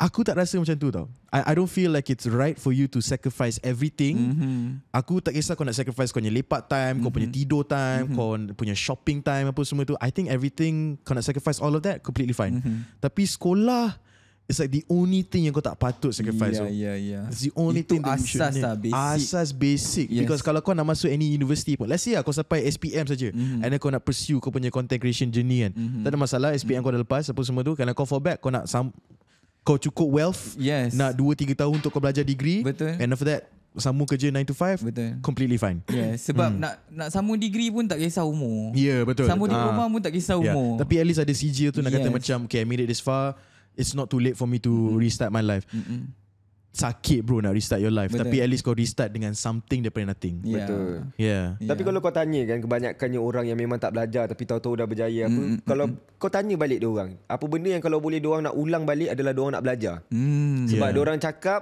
aku tak rasa macam tu tau I, i don't feel like it's right for you to sacrifice everything mm-hmm. aku tak kisah kau nak sacrifice kau punya lepak time mm-hmm. kau punya hmm. tidur time mm-hmm. kau punya shopping time apa semua tu i think everything kau nak sacrifice all of that completely fine mm-hmm. tapi sekolah It's like the only thing yang kau tak patut sacrifice. Yeah, yeah, yeah. It's the only Itu thing that asas lah, basic. Asas basic. Yes. Because kalau kau nak masuk any university pun, let's say lah, kau sampai SPM saja, mm-hmm. and then kau nak pursue kau punya content creation journey kan. Mm-hmm. Tak ada masalah, SPM mm-hmm. kau dah lepas, apa semua tu. Kalau kau fallback kau nak sam- kau cukup wealth, yes. nak 2-3 tahun untuk kau belajar degree, Betul. and after that, sambung kerja 9 to 5 betul completely fine yeah sebab hmm. nak nak sambung degree pun tak kisah umur yeah betul sambung diploma ah. ha. pun tak kisah ya. umur yeah. tapi at least ada sijil tu nak kata macam okay i made it this far it's not too late for me to mm-hmm. restart my life. Mm-hmm. Sakit bro nak restart your life Betul. Tapi at least kau restart Dengan something daripada nothing yeah. Betul yeah. yeah Tapi kalau kau tanya kan Kebanyakannya orang yang memang tak belajar Tapi tahu-tahu dah berjaya mm. apa, Kalau mm. kau tanya balik dia orang Apa benda yang kalau boleh Dia orang nak ulang balik Adalah dia orang nak belajar mm. Sebab yeah. dia orang cakap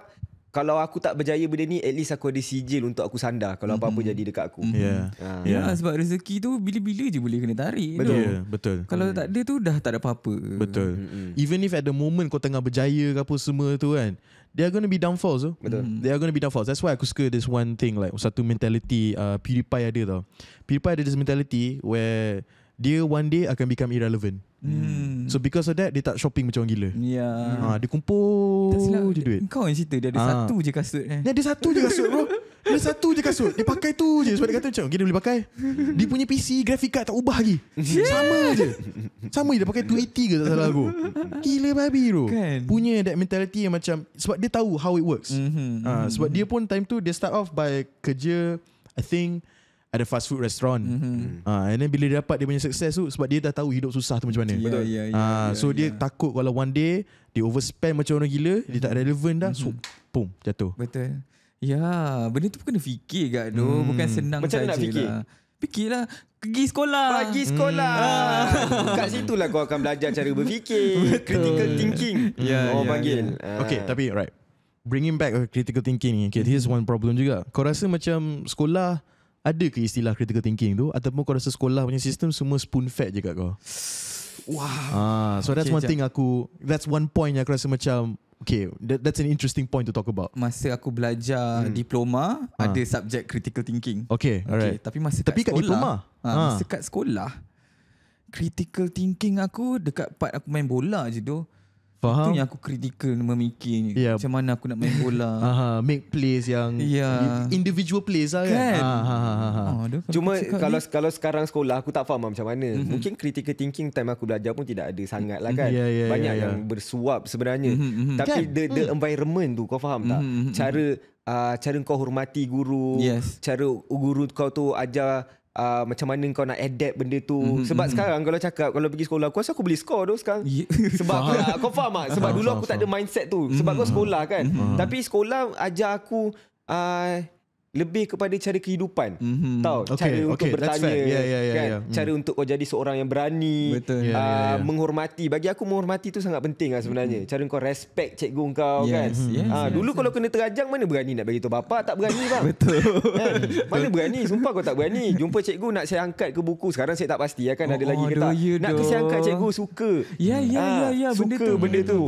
kalau aku tak berjaya benda ni at least aku ada sijil untuk aku sandar kalau mm-hmm. apa-apa jadi dekat aku. Ha. Ya. Yeah. Ya yeah. yeah, sebab rezeki tu bila-bila je boleh kena tarik. Betul. Yeah, betul. Kalau mm. tak ada tu dah tak ada apa-apa. Betul. Mm-hmm. Even if at the moment kau tengah berjaya ke apa semua tu kan, they are going to be downfalls tu. Oh. Betul. Mm. They are going to be downfalls. That's why aku suka this one thing like satu mentality uh, PewDiePie ada tau. PewDiePie ada this mentality where dia one day akan become irrelevant. Hmm. So because of that Dia tak shopping macam orang gila Ya yeah. ha, Dia kumpul tak silap, je Kau yang cerita Dia ada ha. satu je kasut eh. Dia ada satu je kasut bro Dia ada satu je kasut Dia pakai tu je Sebab dia kata macam Dia boleh pakai Dia punya PC Grafik card tak ubah lagi yeah. Sama je Sama je dia pakai 280 ke tak salah aku Gila babi bro kan. Punya that mentality yang macam Sebab dia tahu how it works mm-hmm. ha, mhm, Sebab mm-hmm. dia pun time tu Dia start off by kerja I think ada fast food restaurant. Mm-hmm. Uh, and then bila dia dapat dia punya sukses tu sebab dia dah tahu hidup susah tu macam mana. Yeah, Betul. Yeah, yeah, uh, yeah, so yeah. dia takut kalau one day dia overspend macam orang gila, mm-hmm. dia tak mm-hmm. relevant dah, mm-hmm. so boom, jatuh. Betul. Ya, benda tu pun kena fikir gak tu, mm. bukan senang saja. Macam nak fikir. Lah. Fikirlah pergi sekolah. Pergi sekolah. Hmm. Ah. Kat situlah kau akan belajar cara berfikir, <laughs> critical thinking. Yeah, hmm, oh, yeah, panggil. Yeah. Ya. Okay, tapi right. Bringing back uh, critical thinking ni. Okay, mm-hmm. this is mm-hmm. one problem juga. Kau rasa macam sekolah ada ke istilah critical thinking tu ataupun kau rasa sekolah punya sistem semua spoon fed je kat kau wah ah, so okay, that's one jap. thing aku that's one point yang aku rasa macam Okay, that, that's an interesting point to talk about. Masa aku belajar hmm. diploma, ha. ada subjek critical thinking. Okay, alright. Okay, tapi masa tapi kat, kat diploma. Ha, masa ha. kat sekolah, critical thinking aku dekat part aku main bola je tu. Faham? Itu yang aku critical memikirnya. Yeah. Macam mana aku nak main bola. <laughs> Aha, make plays yang yeah. individual plays lah kan. kan? Aha, aha, aha. Oh, Cuma kalau ni. kalau sekarang sekolah aku tak faham lah macam mana. Mm-hmm. Mungkin critical thinking time aku belajar pun tidak ada sangat lah mhm. kan. Yeah, yeah, ya, Banyak yeah, yang bersuap sebenarnya. Mm-hmm, mm-hmm. Tapi kan? the, the mm. environment tu kau faham tak? Mm-hmm, mm-hmm. Uh, cara kau hormati guru. Yes. Cara guru kau tu ajar uh, macam mana kau nak adapt benda tu mm-hmm. sebab mm-hmm. sekarang kalau cakap kalau pergi sekolah aku rasa aku beli score tu sekarang yeah. <laughs> sebab aku, kau faham tak sebab dulu aku tak ada mindset tu sebab mm-hmm. kau mhm. sekolah kan mm-hmm. tapi sekolah ajar aku uh, lebih kepada cara kehidupan mm-hmm. tahu okay, cara untuk okay, bertanya yeah, yeah, yeah, kan yeah, yeah. Mm. cara untuk kau jadi seorang yang berani Betul. Yeah, uh, yeah, yeah. menghormati bagi aku menghormati tu sangat penting lah sebenarnya mm-hmm. cara kau respect cikgu kau yes, kan yes, uh, yes, dulu yes. kalau kena terajang mana berani nak bagi tahu bapa tak berani bang <laughs> Betul. kan? mana berani sumpah kau tak berani jumpa cikgu nak saya angkat ke buku sekarang saya tak pasti ya, kan oh, ada lagi ke tak ya nak saya angkat cikgu suka ya ya ah, ya, ya benda tu benda tu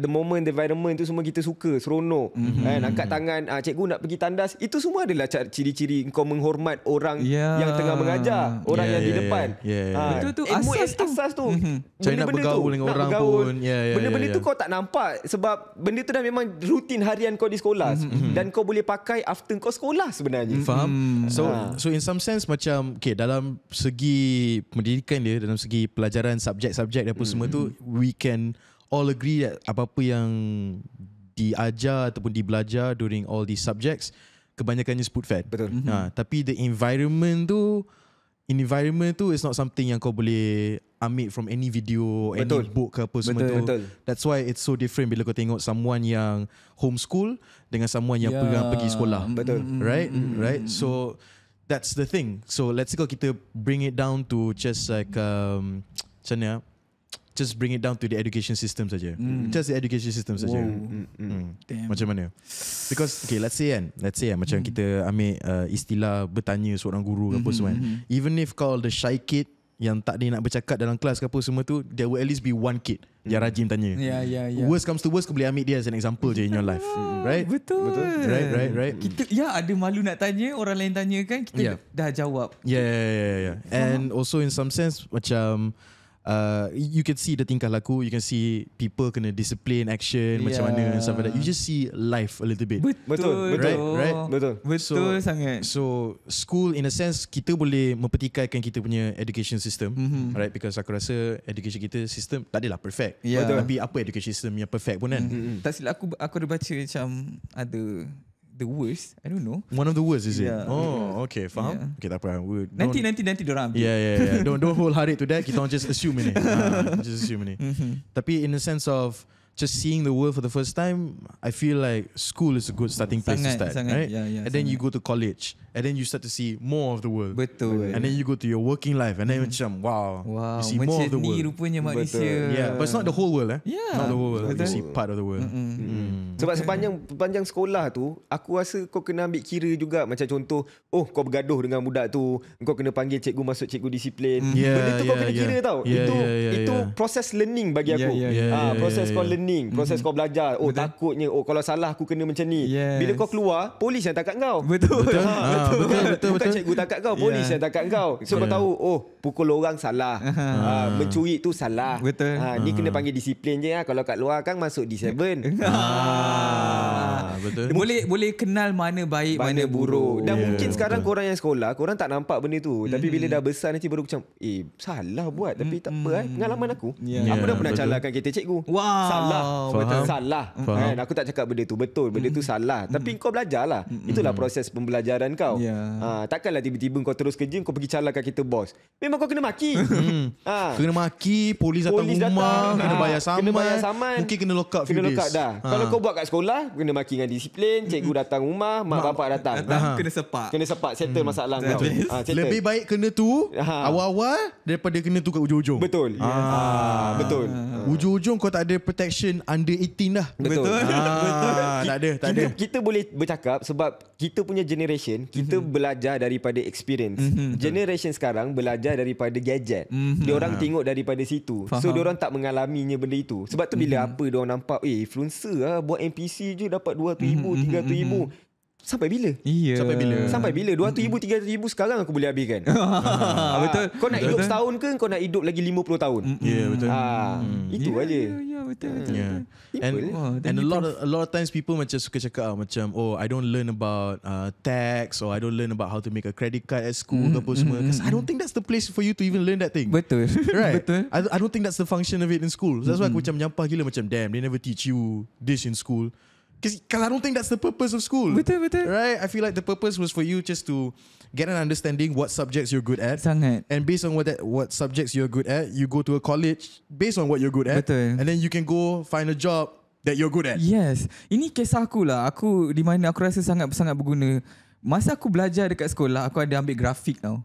the moment the environment tu semua kita suka seronok kan angkat tangan cikgu nak pergi tandas itu semua adalah ciri-ciri kau menghormat orang yeah. yang tengah mengajar, orang yeah, yang yeah, di ya, ya, depan. Yeah, yeah, yeah. Ha, itu tu eh, asas, tu asas tu. Mm-hmm. Benda-benda nak bergaul tu, dengan nak orang bergaul. pun. Ya, benda-benda yeah, yeah. tu kau tak nampak sebab benda tu dah memang rutin harian kau di sekolah mm-hmm. dan kau boleh pakai after kau sekolah sebenarnya. Mhm. Faham. Hmm. So ha. so in some sense macam okay dalam segi pendidikan dia dalam segi pelajaran subjek-subjek dan apa mm-hmm. semua tu hmm. we can all agree that apa-apa yang diajar ataupun dibelajar during all these subjects kebanyakannya sport fed Betul. Mm-hmm. Ha, mhm. tapi the environment tu environment tu is not something yang kau boleh ambil from any video, betul. any book ke apa semua betul, tu. Betul. That's why it's so different bila kau tengok someone yang homeschool dengan someone yang yeah. Ya. pergi sekolah. Betul. Right? Mm-hmm. Right? So that's the thing. So let's go kita bring it down to just like um macam mana just bring it down to the education system saja. Mm. Just the education system saja. Hmm. Mm. Mm. Hmm. Macam mana? Because okay, let's say kan, let's say kan, macam mm. kita ambil uh, istilah bertanya seorang guru mm-hmm. apa hmm, semua. Mm-hmm. Even if call the shy kid yang tak dia nak bercakap dalam kelas ke apa semua tu, there will at least be one kid mm. yang rajin tanya. Yeah, yeah, yeah. Worst comes to worst, kau boleh ambil dia as an example je in your life. Right? Betul. Betul. Right, right, right. Kita, ya, ada malu nak tanya, orang lain tanya kan, kita yeah. dah jawab. Yeah, yeah, yeah. yeah, yeah. And also in some sense, macam, Uh, you can see the tingkah laku you can see people kena discipline action yeah. macam mana and stuff like that you just see life a little bit betul betul right, right? betul betul so, sangat so school in a sense kita boleh mempertikaikan kita punya education system mm-hmm. right because aku rasa education kita system tak adalah perfect yeah. betul. tapi apa education system yang perfect pun kan mm-hmm. tak silap aku aku ada baca macam ada the worst. I don't know. One of the worst is yeah. it? Oh, okay, faham. Yeah. Okay, tak apa. Nanti, nanti, nanti, nanti dorang ambil. Yeah, yeah, yeah. don't, don't hold hard it to that. Kita just assume ini. uh, <laughs> just assume ini. Mm-hmm. Tapi in the sense of just seeing the world for the first time, I feel like school is a good starting place sangat, to start, sangat, right? Yeah, yeah, and sangat. then you go to college, and then you start to see more of the world. Betul. And yeah. then you go to your working life, and then mm-hmm. macam, mm. wow, wow, you see more of the world. Rupanya Yeah, but it's not the whole world, eh? Yeah. Not the whole world. Betul. You see part of the world. Mm-hmm. Mm. Sebab okay. sepanjang sepanjang sekolah tu, aku rasa kau kena ambil kira juga macam contoh, oh kau bergaduh dengan muda tu, kau kena panggil cikgu masuk cikgu disiplin. Mm. Yeah, Benda tu yeah, kau kena yeah. kira tau. Yeah, itu yeah, yeah, itu yeah. proses learning bagi aku. Yeah, yeah, yeah, ah, proses yeah, kau learning learning proses mm kau mhm. belajar oh betul. takutnya oh kalau salah aku kena macam ni yes. bila kau keluar polis yang takat kau betul <laughs> betul ha, betul, ah, betul, betul, betul bukan cikgu takat kau polis yeah. yang takat kau so yeah. kau tahu oh pukul orang salah ha, <laughs> ha. mencuri tu salah betul ha, ni kena panggil disiplin je ha. kalau kat luar kan masuk di 7 ha. Ha. betul boleh boleh kenal mana baik mana, mana buruk dan yeah, mungkin sekarang kau orang yang sekolah kau orang tak nampak benda tu mm tapi bila mm-hmm. dah besar nanti baru macam eh salah buat tapi mm tak apa eh. Mm-hmm. pengalaman aku yeah. aku dah pernah betul. calarkan kereta cikgu wow salah. Faham? Betul. Salah. Faham? Kan? Aku tak cakap benda tu betul. Benda tu mm. salah. Tapi mm. kau belajarlah. Itulah proses pembelajaran kau. Yeah. Ha, takkanlah tiba-tiba kau terus kerja kau pergi calarkan kita bos. Memang kau kena maki. Mm. ha. Kena maki, polis, polis datang rumah, datang. Ha. kena bayar saman. Kena bayar saman. Mungkin kena lock up Kena lock up dah. Ha. Kalau kau buat kat sekolah, kena maki dengan disiplin, cikgu datang rumah, mak, mak bapak datang. Ha. Kena sepak. Kena sepak, settle hmm. masalah kau. Ha, Lebih baik kena tu ha. awal-awal daripada kena tu kat ujung-ujung. Betul. Yes. Ah. Ha. Ha. Betul. Ha. Ujung-ujung kau tak ada protection section under 18 dah. Betul. Betul. Ha, tak ada, tak kita, ada. Kita boleh bercakap sebab kita punya generation, kita mm-hmm. belajar daripada experience. Mm-hmm, generation sekarang belajar daripada gadget. Mm-hmm, diorang ha. Ah. tengok daripada situ. Faham. So, orang tak mengalaminya benda itu. Sebab tu bila mm-hmm. apa diorang nampak, eh, influencer lah, buat NPC je dapat RM200,000, RM300,000. Mm-hmm, mm-hmm. Sampai bila? Iya. Sampai bila? Sampai bila? 200 ribu, 300 ribu sekarang aku boleh habiskan. ha, <laughs> betul. Kau nak betul, hidup setahun ke kau nak hidup lagi 50 tahun? Ya, yeah, betul. Ha, mm. Itu yeah, aja. Ya, yeah, ya, betul, betul. Yeah. betul. And, oh, and a, lot of, a lot of times people macam suka cakap lah, macam, oh, I don't learn about uh, tax or I don't learn about how to make a credit card at school mm. ke apa semua. Because I don't think that's the place for you to even learn that thing. Betul. <laughs> right? Betul. I, I don't think that's the function of it in school. So that's why aku macam nyampah gila macam, damn, they never teach you this in school. Because cause I don't think that's the purpose of school. Betul, betul. Right? I feel like the purpose was for you just to get an understanding what subjects you're good at. Sangat. And based on what that what subjects you're good at, you go to a college based on what you're good at. Betul. And then you can go find a job that you're good at. Yes. Ini kisah aku lah. Aku di mana aku rasa sangat-sangat berguna. Masa aku belajar dekat sekolah, aku ada ambil grafik tau.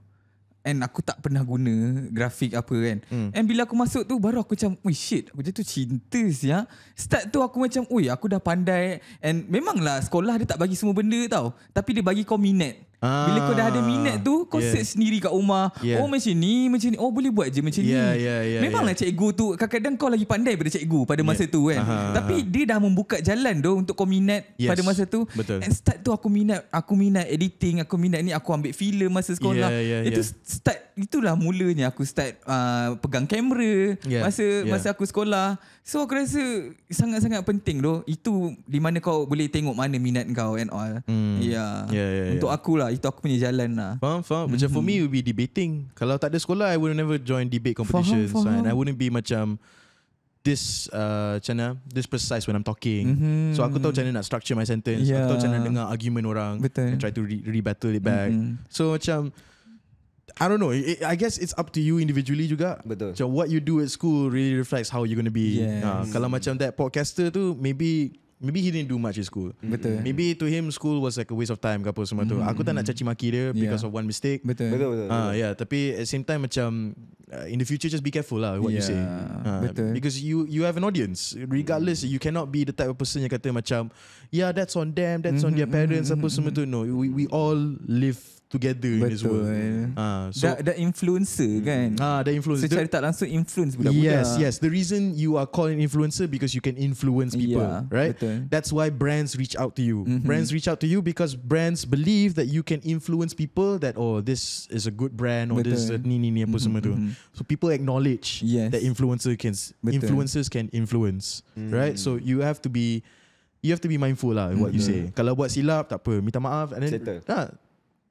And aku tak pernah guna grafik apa kan. Mm. And bila aku masuk tu baru aku macam, "Wih shit, aku jatuh cinta ya. Start tu aku macam, "Wih, aku dah pandai." And memanglah sekolah dia tak bagi semua benda tau. Tapi dia bagi kau minat. Ah. Bila kau dah ada ah. minat tu, kau yeah. set sendiri kat rumah. Yeah. Oh macam ni, macam ni. Oh boleh buat je macam yeah, ni. Yeah, yeah, Memanglah yeah. cikgu tu, kadang-kadang kau lagi pandai daripada cikgu pada masa yeah. tu kan. Aha, Tapi aha. dia dah membuka jalan tu untuk kau minat yes. pada masa tu. Betul. And start tu aku minat, aku minat editing, aku minat ni, aku ambil filem masa sekolah. Yeah, yeah, Itu yeah. start, itulah mulanya aku start uh, pegang kamera yeah. masa yeah. masa aku sekolah. So aku rasa sangat-sangat penting doh Itu di mana kau boleh tengok mana minat kau and all. Hmm. Ya. Yeah. Yeah, yeah, Untuk aku lah. Itu aku punya jalan lah. Faham, faham. mm-hmm. for mhm. me, it would be debating. Kalau tak ada sekolah, I would never join debate competitions. Faham, faham. And I wouldn't be macam this uh, mana, this precise when I'm talking. Mm-hmm. So aku tahu macam nak structure my sentence. Yeah. Aku tahu ya. macam dengar argument orang. Betul. And try to re- rebattle it back. Mm-hmm. So macam... I don't know. It, I guess it's up to you individually juga. Betul. Macam what you do at school really reflects how you're going to be. Yes. Uh, kalau macam that podcaster tu maybe maybe he didn't do much in school. Betul. Maybe to him school was like a waste of time ke apa semua tu. Mm-hmm. Aku tak nak mm. caci maki dia because of one mistake. Betul. Betul betul. Ah uh, yeah, tapi at the same time macam uh, in the future just be careful lah what yeah. you say. Uh, betul. Because you you have an audience. Regardless mm you cannot be the type of person yang kata macam yeah that's on them, that's mm-hmm. on their parents mm-hmm. apa semua mm-hmm. tu. No, we we all live together Betul, in this world. Eh. Ha, so the that influencer hmm. kan. Ha, ah, the influencer. Secara tak langsung influence budak-budak. Yes, yes. The reason you are calling influencer because you can influence ya, people, yeah, right? Betul. That's why brands reach out to you. Mm-hmm. Brands reach out to you because brands believe that you can influence people that oh this is a good brand or Betul. this ni ni ni apa mhm, semua tu. Mhm, mhm. So people acknowledge yes. that influencer can Betul. influencers can influence, mm. right? So you have to be You have to be mindful lah mm-hmm. what you say. Kalau buat silap tak apa, minta maaf and then nah,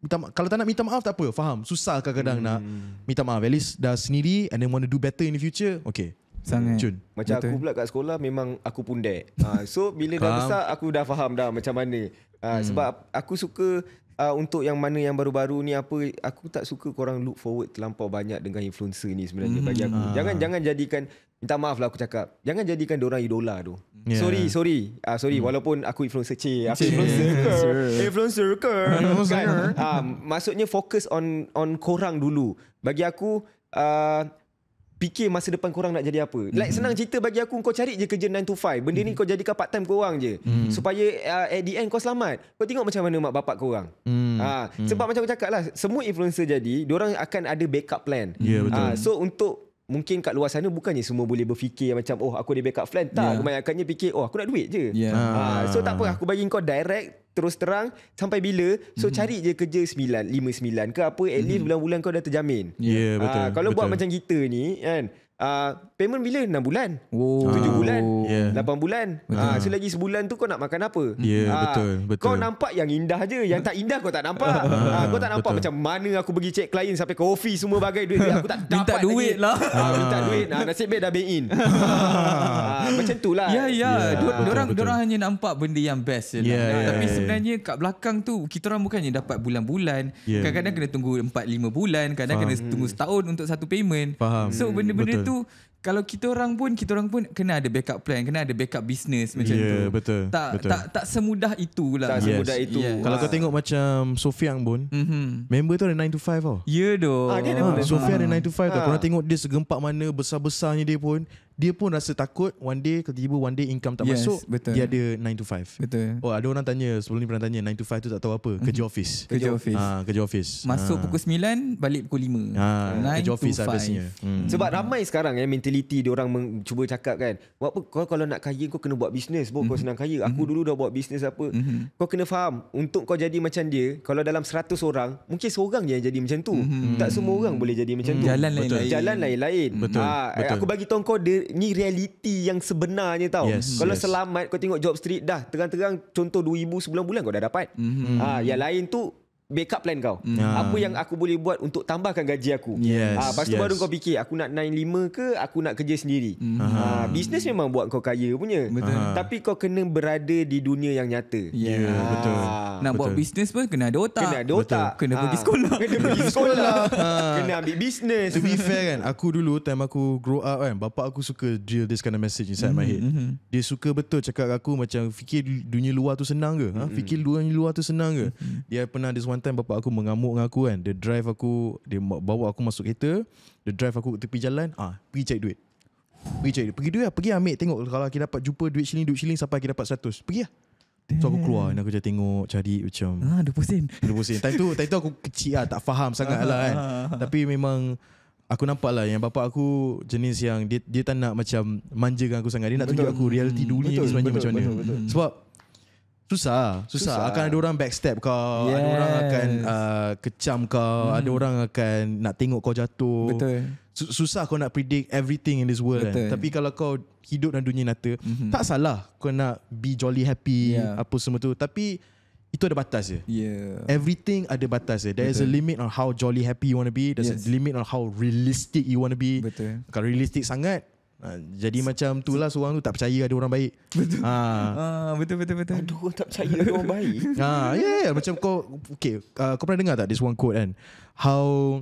minta ma- kalau tak nak minta maaf tak apa faham susah kadang-kadang hmm. nak minta maaf at least dah sendiri and then want to do better in the future okay Sangat. Cun. Macam Betul. aku pula kat sekolah memang aku pundek. Ha, <laughs> so bila dah besar aku dah faham dah macam mana. Ha, hmm. Sebab aku suka uh, untuk yang mana yang baru-baru ni apa aku tak suka korang look forward terlampau banyak dengan influencer ni sebenarnya hmm. bagi aku. Ha. Jangan jangan jadikan minta maaf lah aku cakap. Jangan jadikan orang idola tu. Yeah. Sorry, sorry. Uh, sorry, hmm. walaupun aku influencer. Cik, aku Cik. influencer. Ke? influencer ke? Influencer. kan? uh, maksudnya fokus on on korang dulu. Bagi aku uh, fikir masa depan korang nak jadi apa. Like mm-hmm. senang cerita bagi aku kau cari je kerja 9 to 5. Benda mm-hmm. ni mhm. kau jadikan part time kau korang je. Mm-hmm. Supaya uh, at the end kau selamat. Kau tengok macam mana mak bapak korang. Mm-hmm. Mhm. Ah, ha, sebab mm-hmm. macam aku cakap lah. Semua influencer jadi, orang akan ada backup plan. Yeah, ya, Ha, so untuk mungkin kat luar sana bukannya semua boleh berfikir macam oh aku ada backup plan. Tak, yeah. kebanyakannya fikir oh aku nak duit je. Yeah. Ya. Ha, so tak apa aku bagi kau direct terus terang sampai bila so mm-hmm. cari je kerja 9 5 9 ke apa at least mhm. bulan-bulan kau dah terjamin ya yeah, betul ha, kalau betul. buat macam kita ni kan uh, payment bila 6 bulan oh. 7 bulan yeah. 8 bulan uh, ah, so lagi sebulan tu kau nak makan apa yeah, uh, betul, betul. kau nampak yang indah je yang tak indah kau tak nampak uh, <laughs> kau tak nampak betul. macam mana aku pergi check client sampai kopi semua bagai duit aku tak <laughs> dapat lah. <laughs> minta duit lah uh, minta duit nah, nasib baik dah bank in uh, macam tu lah ya ya orang orang hanya nampak benda yang best je lah. yeah, yeah, tapi yeah, sebenarnya yeah. kat belakang tu kita orang bukannya dapat bulan-bulan yeah. kadang-kadang kena tunggu 4-5 bulan kadang-kadang kena tunggu setahun untuk satu payment Faham. so benda-benda tu kalau kita orang pun kita orang pun kena ada backup plan, kena ada backup business macam yeah, tu. Betul, tak, betul. Tak tak semudah itulah. Tak yes. semudah itu. Yeah. Kalau kau ah. tengok macam Sofiang pun, mm-hmm. member tu ada 9 to 5 tau. Ya doh. Ah, ha, Sofiang ada 9 ah. to 5 ha. tau. Kau tengok dia segempak mana besar-besarnya dia pun, dia pun rasa takut one day tiba one day income tak yes, masuk betul. dia ada 9 to 5 betul oh ada orang tanya sebelum ni pernah tanya 9 to 5 tu tak tahu apa mhm. kerja office kerja, kerja office ah kerja office masuk ha. pukul 9 balik pukul 5 ha. Ah, kerja office habisnya lah hmm. sebab ramai sekarang ya eh, mentaliti dia orang cuba cakap kan apa kau kalau nak kaya kau kena buat bisnes bukan mm-hmm. kau mhm. senang kaya aku mm-hmm. dulu dah buat bisnes apa mm-hmm. kau kena faham untuk kau jadi macam dia kalau dalam 100 orang mungkin seorang je yang jadi macam tu mm-hmm. tak semua orang boleh jadi macam mm-hmm. tu jalan lain-lain jalan lain-lain betul, ah, eh, betul. aku bagi tahu kau dia ni reality yang sebenarnya tau. Yes, kalau yes. selamat kau tengok job street dah terang-terang contoh 2000 sebulan bulan kau dah dapat. Mm-hmm. Ha, yang lain tu backup plan kau. mm Apa ah. yang aku boleh buat untuk tambahkan gaji aku. Yes, ha, lepas tu yes. baru kau fikir aku nak 9-5 ke aku nak kerja sendiri. Mm-hmm. Ha, Bisnes memang buat kau kaya punya. Betul. Ha. Tapi kau kena berada di dunia yang nyata. yeah, ha. betul. Nak betul. buat bisnes pun kena ada otak. Kena ada otak. Betul. Kena ha. pergi ah. sekolah. Kena pergi <laughs> sekolah. ha. Kena ambil bisnes. To be fair kan, aku dulu time aku grow up kan, Bapa aku suka drill this kind of message inside mm-hmm. my head. Mm-hmm. Dia suka betul cakap aku macam fikir dunia luar tu senang ke? Ha? Mm-hmm. Fikir dunia luar tu senang ke? Mm-hmm. Dia pernah this one time bapak aku mengamuk dengan aku kan. Dia drive aku, dia bawa aku masuk kereta. Dia drive aku ke tepi jalan, ah ha, pergi cari duit. Pergi cari duit. Pergi duit lah. Pergi ambil tengok kalau kita dapat jumpa duit shilling, duit shilling sampai kita dapat 100. Pergi lah. Damn. So aku keluar Dan aku macam tengok Cari macam ah, 20 sen 20 sen Time tu, time tu aku kecil lah Tak faham sangat lah kan ah. Tapi memang Aku nampak lah Yang bapak aku Jenis yang Dia, dia tak nak macam Manjakan aku sangat Dia nak betul. tunjuk aku Realiti hmm. dunia betul, sebenarnya betul, macam betul, mana betul, betul. Sebab Susah, susah susah akan ada orang backstep kau yes. ada orang akan uh, kecam kau hmm. ada orang akan nak tengok kau jatuh betul susah kau nak predict everything in this world kan tapi kalau kau hidup dalam dunia nyata mm-hmm. tak salah kau nak be jolly happy yeah. apa semua tu tapi itu ada batas je yeah. everything ada batas je there is a limit on how jolly happy you want to be there's yes. a limit on how realistic you want to be Betul. kalau realistic sangat ha, jadi macam tu lah seorang tu tak percaya ada orang baik. Betul. Ha. Ah, betul betul betul. Aduh tak percaya ada orang baik. <laughs> Ha, ah, yeah, yeah, macam kau okay. uh, kau pernah dengar tak this one quote kan? How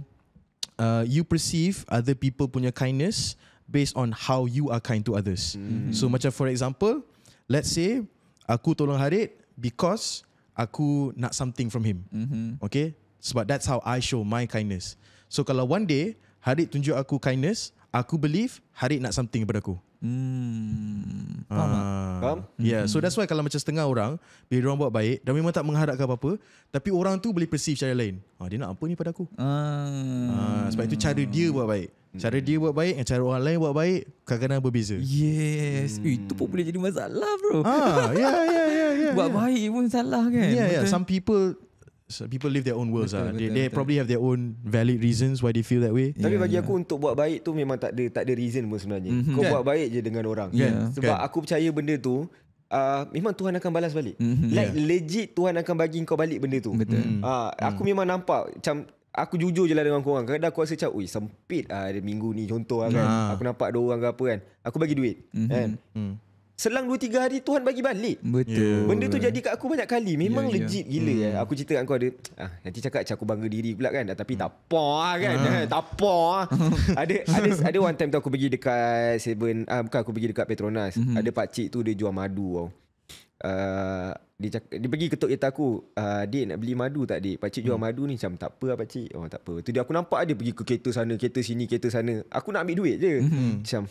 uh, you perceive other people punya kindness based on how you are kind to others. Mm. So macam for example, let's say aku tolong Harid because aku nak something from him. Mm-hmm. Okay? but that's how I show my kindness. So kalau one day Harid tunjuk aku kindness, aku believe Harid nak something daripada aku. Hmm. Ah. Faham uh. Yeah, so that's why kalau macam setengah orang bila dia buat baik dan memang tak mengharapkan apa-apa, tapi orang tu boleh perceive cara lain. Ah, dia nak apa ni pada aku? Uh. Ah, sebab itu cara dia buat baik. Hmm. Cara dia buat baik dengan cara orang lain buat baik kadang-kadang berbeza. Yes. Hmm. Eh, itu pun boleh jadi masalah, bro. Ah, yeah, yeah, yeah, yeah. <laughs> buat ya. baik pun salah kan. Yeah, yeah. Ya. Some people so people live their own worlds betul, ah. betul, they, they betul. probably have their own valid reasons why they feel that way tapi yeah, bagi yeah. aku untuk buat baik tu memang tak ada tak ada reason pun sebenarnya mm-hmm. kau yeah. Kan? buat baik je dengan orang yeah. Yeah. Kan? sebab okay. aku percaya benda tu Uh, memang Tuhan akan balas balik mm-hmm. Like yeah. legit Tuhan akan bagi kau balik benda tu Betul mm-hmm. uh, Aku mm. memang nampak Macam Aku jujur je lah dengan korang Kadang-kadang aku rasa macam Ui sempit lah uh, Minggu ni contoh lah kan nah. Aku nampak ada orang ke apa kan Aku bagi duit mm-hmm. kan? mm. Selang 2 3 hari Tuhan bagi balik. Betul. Yeah. Benda tu jadi kat aku banyak kali. Memang yeah, ya. legit yeah. gila. Hmm. Aku cerita kat kau ada ah nanti cakap aku bangga diri pula kan. Tapi hmm. tak apa lah kan. Uh. <laughs> Tak apa. Lah. <laughs> ada ada ada one time tu aku pergi dekat Seven ah bukan aku pergi dekat Petronas. Mm-hmm. Ada pak cik tu dia jual madu tau. Uh, oh. ah, dia cak, dia pergi ketuk kereta aku. uh, ah, dia nak beli madu tak dik? Pak cik jual hmm. madu ni macam takpe lah, pak cik. Oh takpe. apa. dia aku nampak dia pergi ke kereta sana, kereta sini, kereta sana. Aku nak ambil duit je. Mm-hmm. Macam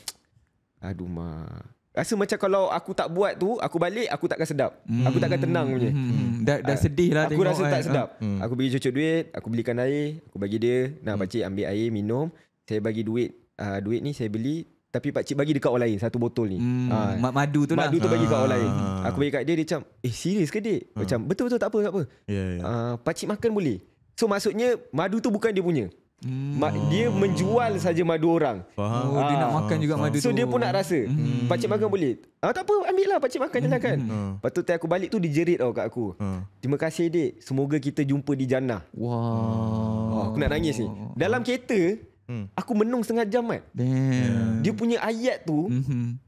aduh mah Rasa macam kalau aku tak buat tu Aku balik aku takkan sedap hmm. Aku takkan hmm. tenang punya hmm. Dah, dah sedih lah Aku rasa kan. tak sedap ah. hmm. Aku bagi cucuk duit Aku belikan air Aku bagi dia Nah hmm. pakcik ambil air minum Saya bagi duit uh, Duit ni saya beli Tapi pakcik bagi dekat orang lain Satu botol ni hmm. uh, Madu tu madu lah Madu tu bagi dekat orang lain hmm. Aku bagi kat dia Dia macam Eh serius ke dia Hmm. Macam betul-betul tak apa, tak apa. Yeah, ya, ya. yeah. Uh, Pakcik makan boleh So maksudnya Madu tu bukan dia punya Hmm. Ma- Dia menjual saja madu orang. Oh, ah. Dia nak makan juga madu so, tu. So dia pun nak rasa. Hmm. Pakcik makan boleh? Ah, tak apa ambil lah pakcik makan hmm. je lah kan. Hmm. Lepas tu aku balik tu dia jerit tau kat aku. Hmm. Terima kasih dek. Semoga kita jumpa di jannah. Wah. Wow. Ah, aku nak nangis ni. Hmm. Dalam kereta hmm. aku menung setengah jam kan. Damn. Dia punya ayat tu. Hmm.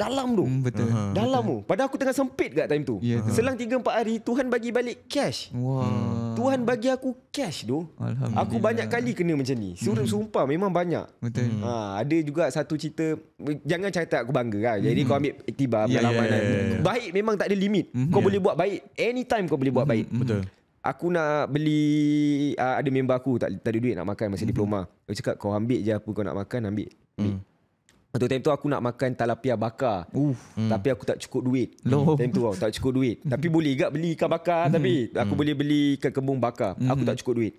Dalam tu. Mm, betul. Uh-huh. Dalam tu. Padahal aku tengah sempit kat time tu. Yeah, ya, uh-huh. Selang 3-4 hari, Tuhan bagi balik cash. Wow. Hmm. Tuhan bagi aku cash tu. Aku banyak kali kena macam ni. Suruh mm. sumpah memang banyak. Betul. Mm. Ha, ada juga satu cerita, jangan cerita aku bangga kan. Jadi mm. kau ambil iktibar, yeah, ya, ya, pengalaman yeah, yeah, yeah, Baik memang tak ada limit. Mm. Kau yeah. boleh buat baik. Anytime kau boleh buat mm. baik. Hmm. Betul. Aku nak beli uh, Ada member aku tak, tak ada duit nak makan Masa mm diploma Aku cakap kau ambil je Apa kau nak makan Ambil, ambil. Mm. Pada time tu aku nak makan talapia bakar. Uh, tapi aku tak cukup duit. Loh. Hmm, time tu aku tak cukup duit. tapi hmm. boleh juga beli ikan bakar tapi aku boleh beli ikan kembung bakar. aku tak cukup duit.